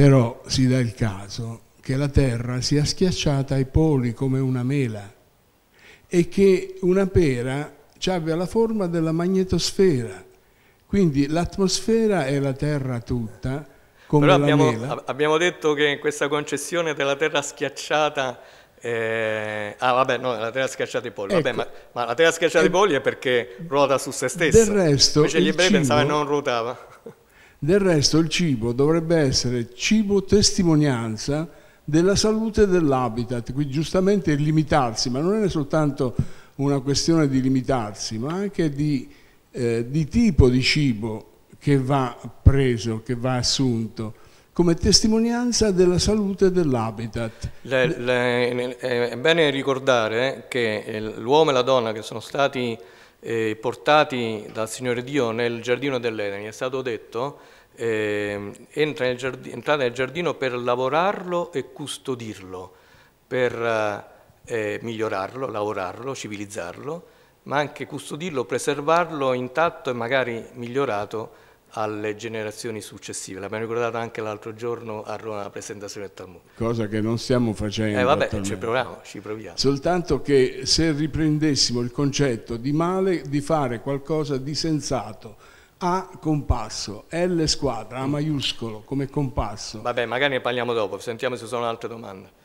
Però si dà il caso che la terra sia schiacciata ai poli come una mela e che una pera abbia la forma della magnetosfera. Quindi l'atmosfera è la terra tutta, come Però abbiamo, mela. abbiamo detto che questa concessione della terra schiacciata... Eh, ah vabbè, no, la terra schiacciata ai poli, ecco, vabbè, ma, ma, la terra schiacciata ai eh, poli è perché ruota su se stessa. Del resto... Invece gli ebrei cibo, pensavano che non ruotava. Del resto il cibo dovrebbe essere cibo testimonianza della salute dell'habitat, quindi giustamente limitarsi, ma non è soltanto una questione di limitarsi, ma anche di, eh, di tipo di cibo che va preso, che va assunto come testimonianza della salute dell'habitat. è bene ricordare che eh, l'uomo e la donna che sono stati eh, portati dal Signore Dio nel giardino dell'Eden, è stato detto, eh, entra nel giardino, entrate nel giardino per lavorarlo e custodirlo, per eh, migliorarlo, lavorarlo, civilizzarlo, ma anche custodirlo, preservarlo intatto e magari migliorato alle generazioni successive. L'abbiamo ricordato anche l'altro giorno a Roma alla presentazione del Talmud. Cosa che non stiamo facendo. Eh vabbè, ci proviamo, ci proviamo. Soltanto che se riprendessimo il concetto di male, di fare qualcosa di sensato, a compasso, L squadra, A maiuscolo come compasso. Vabbè, magari ne parliamo dopo, sentiamo se sono altre domande.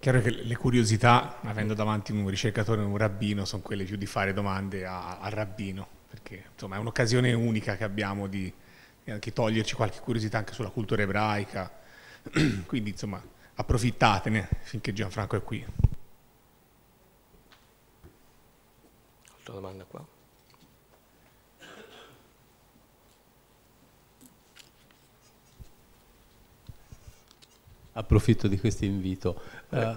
Chiaro che le curiosità, avendo davanti un ricercatore e un rabbino, sono quelle più di fare domande al rabbino, perché insomma è un'occasione unica che abbiamo di, anche toglierci qualche curiosità anche sulla cultura ebraica, [CLEARS THROAT] quindi insomma approfittatene finché Gianfranco è qui. Altra domanda qua? approfitto di questo invito. Eh,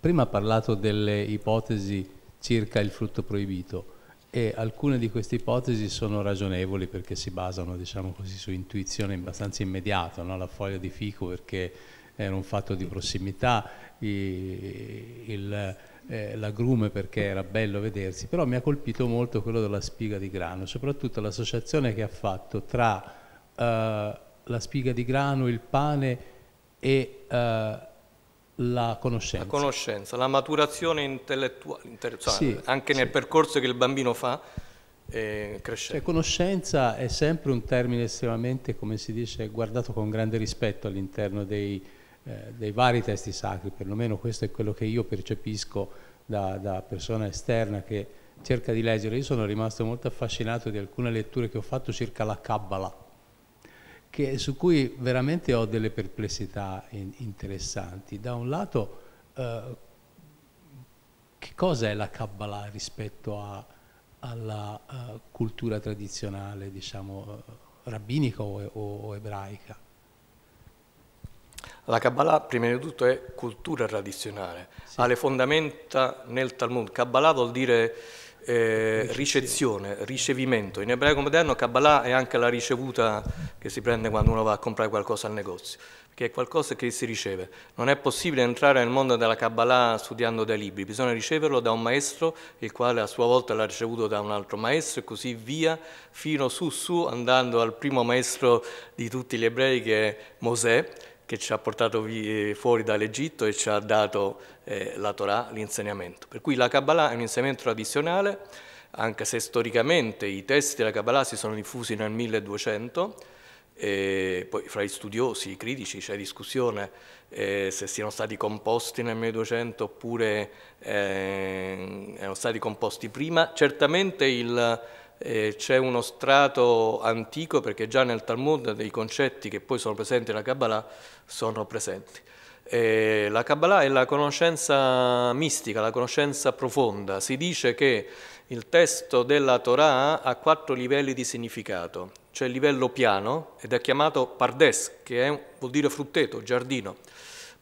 prima ha parlato delle ipotesi circa il frutto proibito e alcune di queste ipotesi sono ragionevoli perché si basano diciamo così, su intuizione abbastanza immediata, no? la foglia di fico perché era un fatto di prossimità, eh, l'agrume perché era bello vedersi, però mi ha colpito molto quello della spiga di grano, soprattutto l'associazione che ha fatto tra eh, la spiga di grano, il pane e eh, la conoscenza. La conoscenza, la maturazione intellettuale, sì, anche sì. nel percorso che il bambino fa eh, crescendo. Cioè, conoscenza è sempre un termine estremamente, come si dice, guardato con grande rispetto all'interno dei, eh, dei, vari testi sacri, perlomeno questo è quello che io percepisco da, da persona esterna che cerca di leggere. Io sono rimasto molto affascinato di alcune letture che ho fatto circa la Kabbalah che, su cui veramente ho delle perplessità in, interessanti. Da un lato, eh, che cosa è la Kabbalah rispetto a, alla uh, cultura tradizionale, diciamo, eh, rabbinica o, o, o ebraica? La Kabbalah, prima di tutto, è cultura tradizionale, sì. ha le fondamenta nel Talmud. Kabbalah vuol dire eh, ricezione, ricevimento. In ebraico moderno Kabbalah è anche la ricevuta che si prende quando uno va a comprare qualcosa al negozio, che è qualcosa che si riceve. Non è possibile entrare nel mondo della Kabbalah studiando dai libri, bisogna riceverlo da un maestro, il quale a sua volta l'ha ricevuto da un altro maestro e così via, fino su su, andando al primo maestro di tutti gli ebrei che è Mosè, che ci ha portato eh, fuori dall'Egitto e ci ha dato eh, la Torah, l'insegnamento. Per cui la Kabbalah è un insegnamento tradizionale, anche se storicamente i testi della Kabbalah si sono diffusi nel 1200, e poi fra gli studiosi, i critici, c'è discussione eh, se siano stati composti nel 1200 oppure eh, erano stati composti prima. Certamente eh, c'è uno strato antico perché già nel Talmud dei concetti che poi sono presenti nella Kabbalah sono presenti. Eh, la Kabbalah è la conoscenza mistica, la conoscenza profonda. Si dice che il testo della Torah ha quattro livelli di significato. C'è il livello piano ed è chiamato Pardes, che è, vuol dire frutteto, giardino.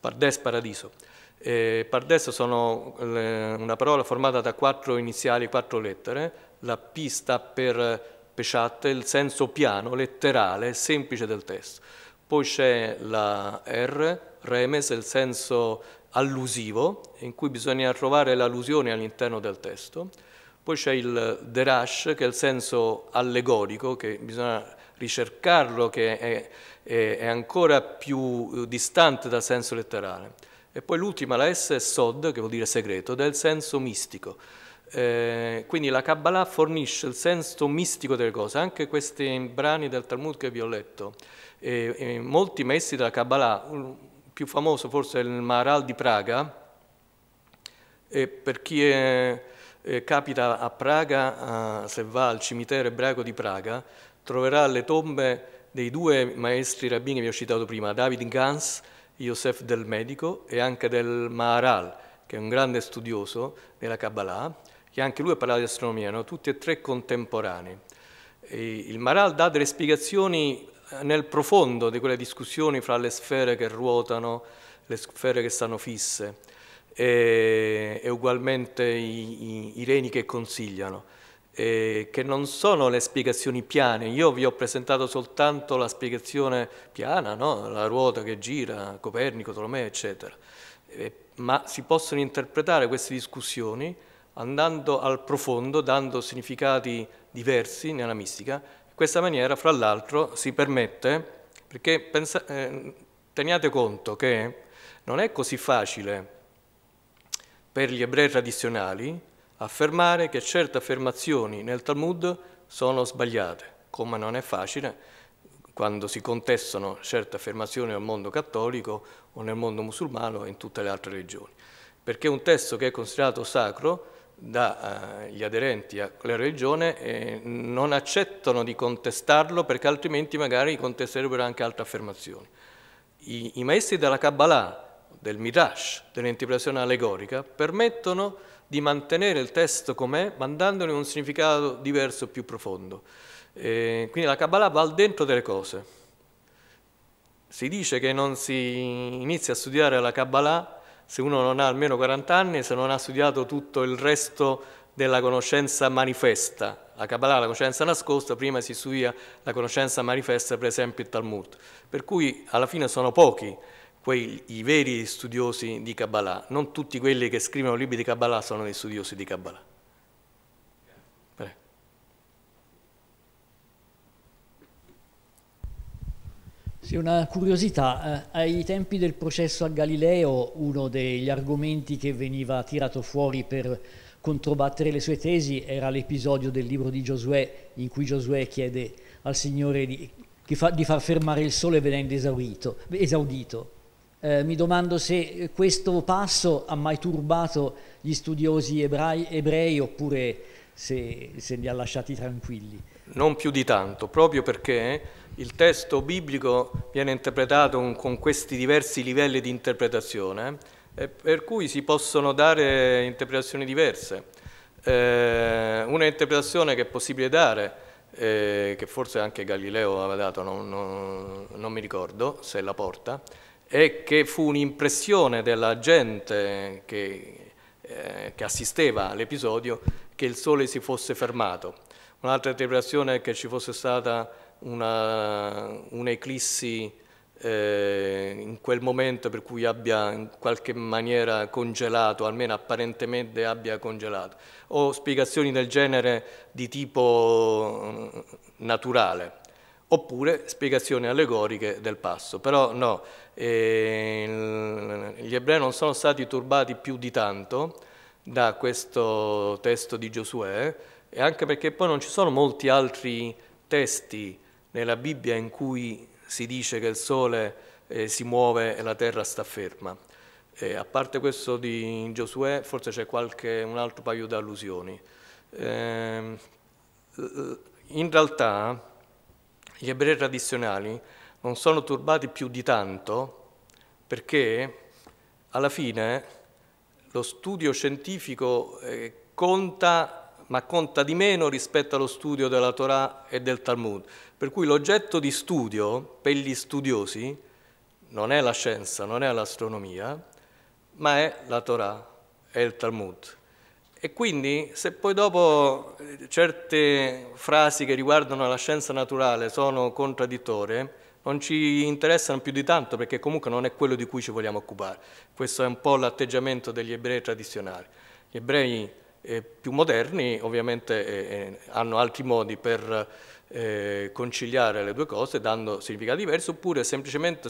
Pardes, paradiso. Eh, pardes sono eh, una parola formata da quattro iniziali, quattro lettere. La P sta per pesciate, il senso piano, letterale, semplice del testo. Poi c'è la R remes il senso allusivo, in cui bisogna trovare l'allusione all'interno del testo. Poi c'è il derash, che è il senso allegorico, che bisogna ricercarlo, che è, è, è ancora più eh, distante dal senso letterale. E poi l'ultima, la S, è sod, che vuol dire segreto, ed è il senso mistico. Eh, quindi la Kabbalah fornisce il senso mistico delle cose, anche questi brani del Talmud che vi ho letto, eh, eh, molti messi della Kabbalah, più famoso forse è il Maharal di Praga, e per chi è, eh, capita a Praga, eh, se va al cimitero ebraico di Praga, troverà le tombe dei due maestri rabbini che vi ho citato prima, David Gans, Yosef del Medico e anche del Maharal, che è un grande studioso della Kabbalah, che anche lui ha parlato di astronomia, no? tutti e tre contemporanei. E il Maharal dà delle spiegazioni nel profondo di quelle discussioni fra le sfere che ruotano, le sfere che stanno fisse e, e ugualmente i, i, i, reni che consigliano, e, che non sono le spiegazioni piane. Io vi ho presentato soltanto la spiegazione piana, no? la ruota che gira, Copernico, Tolomeo, eccetera. E, ma si possono interpretare queste discussioni andando al profondo, dando significati diversi nella mistica questa maniera, fra l'altro, si permette, perché pensa, eh, teniate conto che non è così facile per gli ebrei tradizionali affermare che certe affermazioni nel Talmud sono sbagliate, come non è facile quando si contestano certe affermazioni nel mondo cattolico o nel mondo musulmano e in tutte le altre religioni. Perché un testo che è considerato sacro dagli eh, aderenti alla religione eh, non accettano di contestarlo perché altrimenti magari contesterebbero anche altre affermazioni. I, i maestri della Kabbalah, del Midrash, dell'interpretazione allegorica, permettono di mantenere il testo com'è, ma dandone un significato diverso, più profondo. Eh, quindi la Kabbalah va al dentro delle cose. Si dice che non si inizia a studiare la Kabbalah se uno non ha almeno 40 anni, se non ha studiato tutto il resto della conoscenza manifesta, la Kabbalah, la conoscenza nascosta, prima si studia la conoscenza manifesta, per esempio il Talmud. Per cui alla fine sono pochi quei, i veri studiosi di Kabbalah, non tutti quelli che scrivono libri di Kabbalah sono dei studiosi di Kabbalah. Sì, una curiosità, eh, ai tempi del processo a Galileo uno degli argomenti che veniva tirato fuori per controbattere le sue tesi era l'episodio del libro di Giosuè in cui Giosuè chiede al Signore di, fa, di far fermare il sole venendo esaurito, esaudito. Eh, mi domando se questo passo ha mai turbato gli studiosi ebrai, ebrei oppure se, se li ha lasciati tranquilli non più di tanto, proprio perché il testo biblico viene interpretato con questi diversi livelli di interpretazione, eh, per cui si possono dare interpretazioni diverse. Eh, una interpretazione che è possibile dare, eh, che forse anche Galileo aveva dato, non, non, non mi ricordo se la porta, è che fu un'impressione della gente che, eh, che assisteva all'episodio che il Sole si fosse fermato Un'altra interpretazione è che ci fosse stata un'eclissi eh, in quel momento per cui abbia in qualche maniera congelato, almeno apparentemente abbia congelato, o spiegazioni del genere di tipo eh, naturale oppure spiegazioni allegoriche del passo. Però no, eh, gli ebrei non sono stati turbati più di tanto da questo testo di Giosuè, e anche perché poi non ci sono molti altri testi nella Bibbia in cui si dice che il sole eh, si muove e la terra sta ferma. E eh, a parte questo di Giosuè, forse c'è qualche, un altro paio di allusioni. Eh, in realtà gli ebrei tradizionali non sono turbati più di tanto perché alla fine lo studio scientifico eh, conta ma conta di meno rispetto allo studio della Torah e del Talmud. Per cui l'oggetto di studio per gli studiosi non è la scienza, non è l'astronomia, ma è la Torah, è il Talmud. E quindi se poi dopo eh, certe frasi che riguardano la scienza naturale sono contraddittorie, non ci interessano più di tanto perché comunque non è quello di cui ci vogliamo occupare. Questo è un po' l'atteggiamento degli ebrei tradizionali. Gli ebrei eh, più moderni ovviamente hanno altri modi per eh, conciliare le due cose dando significati diversi oppure semplicemente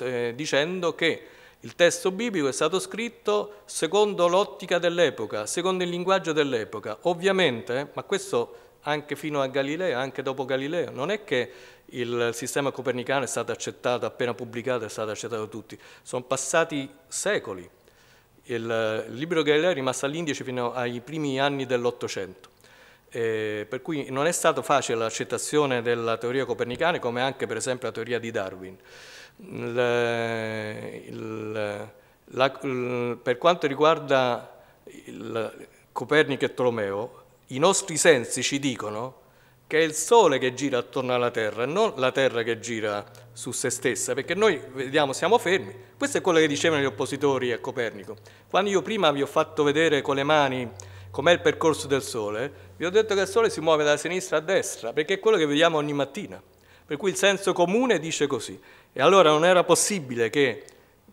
eh, dicendo che il testo biblico è stato scritto secondo l'ottica dell'epoca, secondo il linguaggio dell'epoca. Ovviamente, ma questo anche fino a Galileo, anche dopo Galileo, non è che il sistema copernicano è stato accettato, appena pubblicato è stato accettato da tutti, sono passati secoli eh, il libro Galileo è rimasto all'indice fino ai primi anni dell'Ottocento. Eh, per cui non è stata facile l'accettazione della teoria copernicana come anche per esempio la teoria di Darwin. Il, il, la, il, per quanto riguarda Copernico e Tolomeo, i nostri sensi ci dicono che è il Sole che gira attorno alla Terra, non la Terra che gira su se stessa, perché noi vediamo, siamo fermi. Questo è quello che dicevano gli oppositori a Copernico. Quando io prima vi ho fatto vedere con le mani com'è il percorso del Sole, vi ho detto che il Sole si muove da sinistra a destra, perché è quello che vediamo ogni mattina. Per cui il senso comune dice così. E allora non era possibile che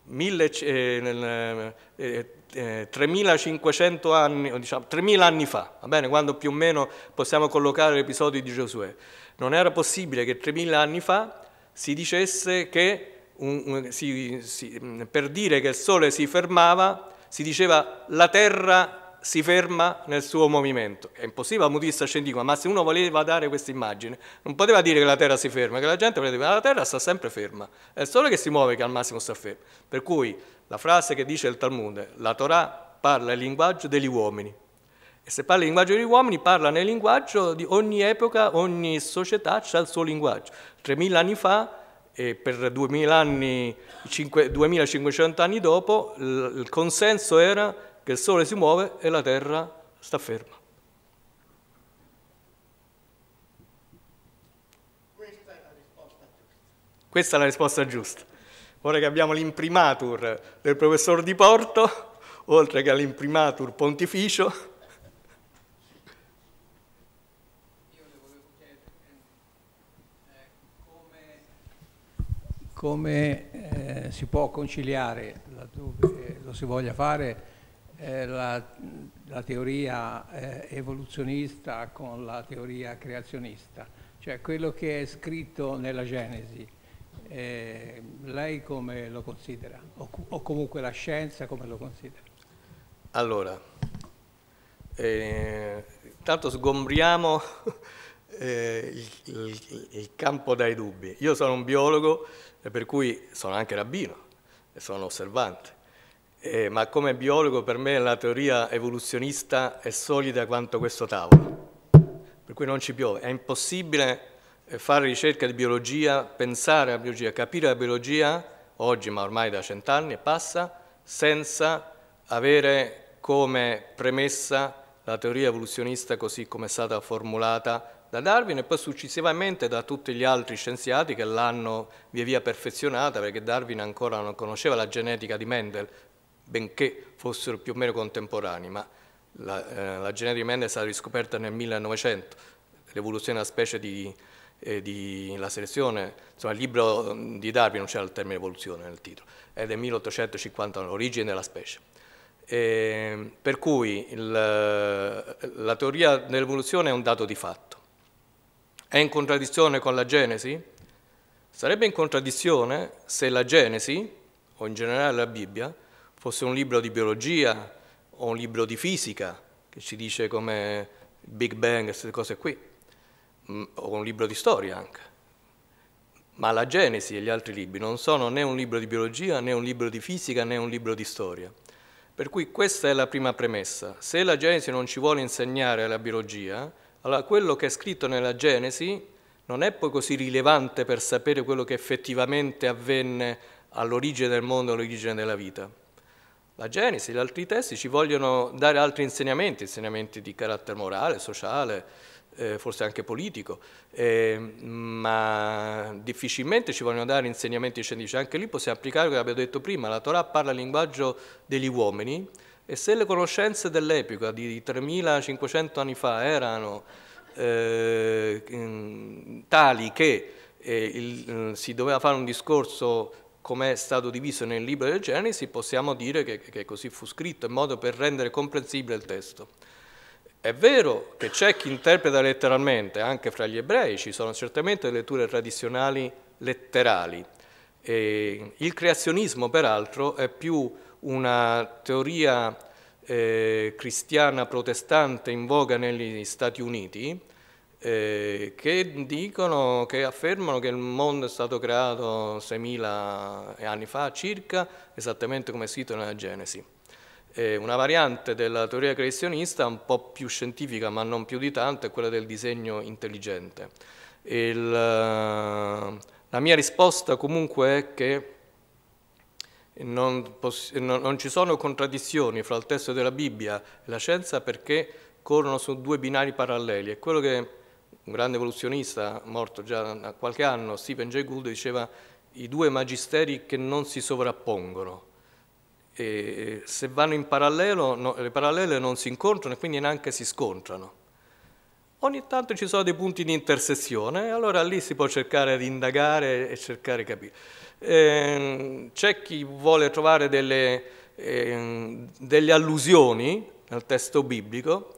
mille, eh, eh, 3.500 eh, anni, diciamo 3.000 anni fa, va bene, quando più o meno possiamo collocare l'episodio di Giosuè, non era possibile che 3.000 anni fa si dicesse che, un, un, si, si, per dire che il Sole si fermava, si diceva la Terra si ferma nel suo movimento. È impossibile a un mutista scientifico, ma se uno voleva dare questa immagine, non poteva dire che la Terra si ferma, che la gente voleva dire che la Terra sta sempre ferma, è il sole che si muove che al massimo sta fermo. Per cui la frase che dice il Talmud, è la Torah parla il linguaggio degli uomini. E se parla il linguaggio degli uomini, parla nel linguaggio di ogni epoca, ogni società ha il suo linguaggio. 3.000 anni fa e per 2000 anni, 5, 2500 anni dopo il consenso era che il Sole si muove e la Terra sta ferma. Questa è la risposta giusta. Questa è la risposta giusta. Ora che abbiamo l'imprimatur del professor Di Porto, oltre che all'imprimatur pontificio, come eh, si può conciliare, laddove lo si voglia fare, eh, la, la, teoria eh, evoluzionista con la teoria creazionista, cioè quello che è scritto nella Genesi eh, lei come lo considera? O, o, comunque la scienza come lo considera? Allora, eh, sgombriamo [LAUGHS] eh, il, il, il, campo dai dubbi. Io sono un biologo, eh, per cui sono anche rabbino, sono osservante. Eh, ma come biologo per me la teoria evoluzionista è solida quanto questo tavolo, per cui non ci piove, è impossibile eh, fare ricerca di biologia, pensare alla biologia, capire la biologia, oggi ma ormai da cent'anni e passa, senza avere come premessa la teoria evoluzionista così come è stata formulata da Darwin e poi successivamente da tutti gli altri scienziati che l'hanno via via perfezionata perché Darwin ancora non conosceva la genetica di Mendel, benché fossero più o meno contemporanei, ma la, eh, la genetica di Mendel è stata riscoperta nel 1900, l'evoluzione della specie di, eh, di, la selezione, insomma il libro mm, di Darwin non c'era il termine evoluzione nel titolo, è del 1850, l'origine della specie. E, ehm, per cui il, eh, la teoria dell'evoluzione è un dato di fatto. È in contraddizione con la Genesi? Sarebbe in contraddizione se la Genesi, o in generale la Bibbia, fosse un libro di biologia o un libro di fisica che ci dice come il Big Bang, queste cose qui. Mm, o un libro di storia anche. Ma la Genesi e gli altri libri non sono né un libro di biologia, né un libro di fisica, né un libro di storia. Per cui questa è la prima premessa. Se la Genesi non ci vuole insegnare la biologia, allora quello che è scritto nella Genesi non è poi così rilevante per sapere quello che effettivamente avvenne all'origine del mondo, all'origine della vita. La Genesi, e gli altri testi ci vogliono dare altri insegnamenti, insegnamenti di carattere morale, sociale, eh, forse anche politico, eh, ma difficilmente ci vogliono dare insegnamenti scientifici. Anche lì possiamo applicare quello che abbiamo detto prima, la Torah parla il linguaggio degli uomini e se le conoscenze dell'epoca di 3500 anni fa erano eh, tali che eh, il, eh, si doveva fare un discorso come è stato diviso nel libro del Genesi, possiamo dire che, che così fu scritto, in modo per rendere comprensibile il testo. È vero che c'è chi interpreta letteralmente, anche fra gli ebrei ci sono certamente letture tradizionali letterali. E il creazionismo, peraltro, è più una teoria eh, cristiana protestante in voga negli Stati Uniti, eh, che dicono, che affermano che il mondo è stato creato 6.000 anni fa circa, esattamente come è scritto nella Genesi. E eh, una variante della teoria creazionista un po' più scientifica, ma non più di tanto, è quella del disegno intelligente. Il, eh, la mia risposta comunque è che non, non, ci sono contraddizioni fra il testo della Bibbia e la scienza perché corrono su due binari paralleli. È quello che un grande evoluzionista, morto già da qualche anno, Stephen Jay Gould, diceva i due magisteri che non si sovrappongono e se vanno in parallelo, no, le parallele non si incontrano e quindi neanche si scontrano. Ogni tanto ci sono dei punti di intersezione, e allora lì si può cercare di indagare e cercare di capire. Eh, c'è chi vuole trovare delle, eh, delle allusioni nel testo biblico,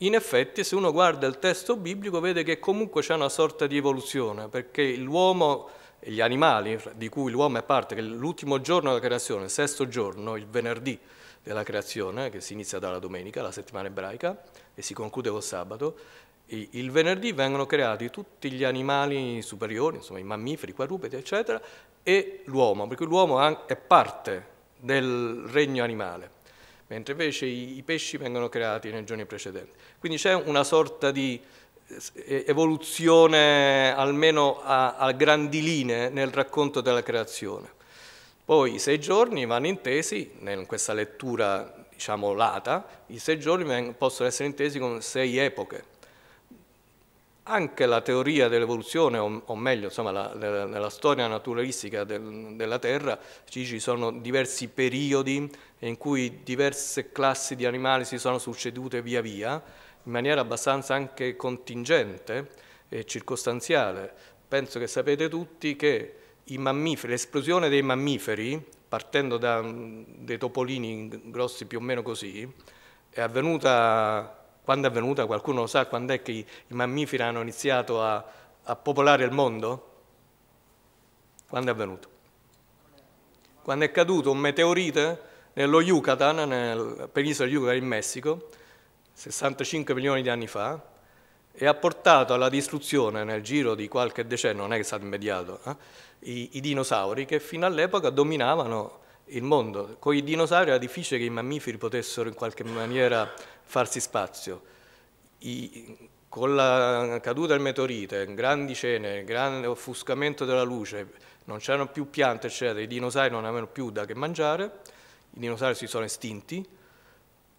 in effetti, se uno guarda il testo biblico, vede che comunque c'è una sorta di evoluzione, perché l'uomo gli animali, di cui l'uomo è parte, che l'ultimo giorno della creazione, il sesto giorno, il venerdì della creazione, che si inizia dalla domenica, la settimana ebraica, e si conclude col sabato, il venerdì vengono creati tutti gli animali superiori, insomma i mammiferi, i quadrupedi, eccetera, e l'uomo, perché l'uomo è parte del regno animale, mentre invece i pesci vengono creati nei giorni precedenti. Quindi c'è una sorta di evoluzione almeno a, a, grandi linee nel racconto della creazione. Poi i sei giorni vanno intesi, in questa lettura diciamo lata, i sei giorni possono essere intesi come sei epoche. Anche la teoria dell'evoluzione, o, o, meglio, insomma, la, la, nella storia naturalistica del, della Terra, ci, ci sono diversi periodi in cui diverse classi di animali si sono succedute via via, in maniera abbastanza anche contingente e circostanziale. Penso che sapete tutti che l'esplosione dei mammiferi, partendo da mm, dei topolini grossi più o meno così, è avvenuta, quando è avvenuta qualcuno lo sa, quando è che i, mammiferi hanno iniziato a, a popolare il mondo? Quando è avvenuto? Quando è caduto un meteorite nello Yucatan, nella penisola Yucatan in Messico, 65 milioni di anni fa, e ha portato alla distruzione nel giro di qualche decennio, non è che è stato immediato, eh, i, i, dinosauri che fino all'epoca dominavano il mondo. Con i dinosauri era difficile che i mammiferi potessero in qualche maniera farsi spazio. I, con la caduta del meteorite, grandi cene, grande offuscamento della luce, non c'erano più piante, eccetera, i dinosauri non avevano più da che mangiare, i dinosauri si sono estinti,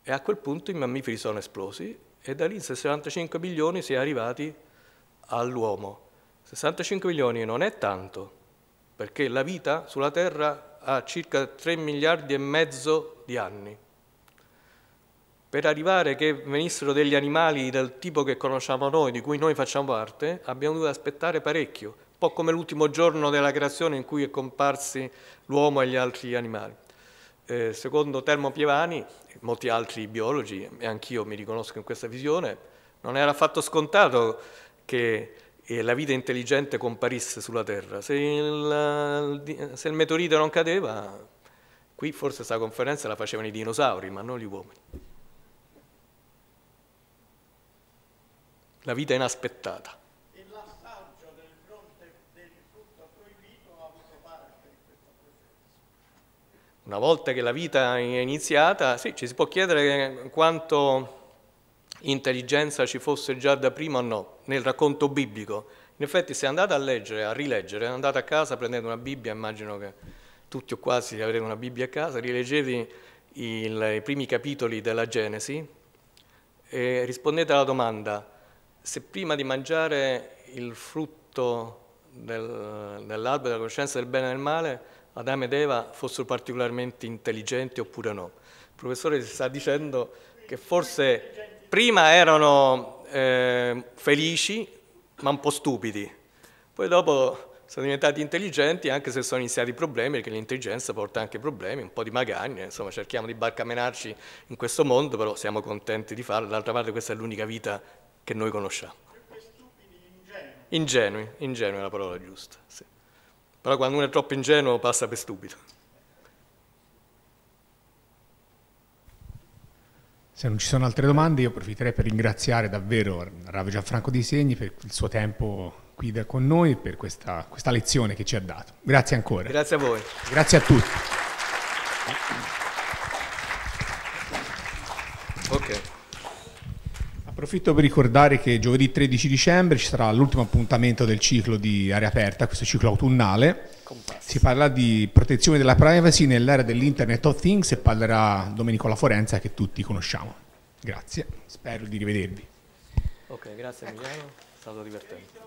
e a quel punto i mammiferi sono esplosi e da lì 65 milioni si è arrivati all'uomo. 65 milioni non è tanto, perché la vita sulla Terra ha circa 3 miliardi e mezzo di anni. Per arrivare che venissero degli animali del tipo che conosciamo noi, di cui noi facciamo parte, abbiamo dovuto aspettare parecchio, un po' come l'ultimo giorno della creazione in cui è comparsi l'uomo e gli altri animali eh, secondo Termo Pievani, e molti altri biologi, e anch'io mi riconosco in questa visione, non era affatto scontato che eh, la vita intelligente comparisse sulla Terra. Se il, eh, se il meteorite non cadeva, qui forse questa conferenza la facevano i dinosauri, ma non gli uomini. La vita inaspettata. una volta che la vita è iniziata, sì, ci si può chiedere quanto intelligenza ci fosse già da prima o no, nel racconto biblico. In effetti se andate a leggere, a rileggere, andate a casa, prendete una Bibbia, immagino che tutti o quasi avrete una Bibbia a casa, rileggete il, i primi capitoli della Genesi e rispondete alla domanda se prima di mangiare il frutto del, dell'albero della conoscenza del bene e del male Adamo ed Eva fossero particolarmente intelligenti oppure no. Il professore sta dicendo che forse prima erano eh, felici ma un po' stupidi, poi dopo sono diventati intelligenti anche se sono iniziati i problemi, perché l'intelligenza porta anche problemi, un po' di magagne, insomma cerchiamo di barcamenarci in questo mondo, però siamo contenti di farlo, d'altra parte questa è l'unica vita che noi conosciamo. Ingenui, ingenui è la parola giusta, sì. Allora quando uno è troppo ingenuo passa per stupido. Se non ci sono altre domande io approfitterei per ringraziare davvero Rav Gianfranco Di Segni per il suo tempo qui con noi e per questa, questa lezione che ci ha dato. Grazie ancora. Grazie a voi. Grazie a tutti. Approfitto per ricordare che giovedì 13 dicembre ci sarà l'ultimo appuntamento del ciclo di aria aperta, questo ciclo autunnale. Si parlerà di protezione della privacy nell'area dell'Internet of Things e parlerà Domenico La Forenza che tutti conosciamo. Grazie, spero di rivedervi. Ok, grazie Emiliano, è stato divertente.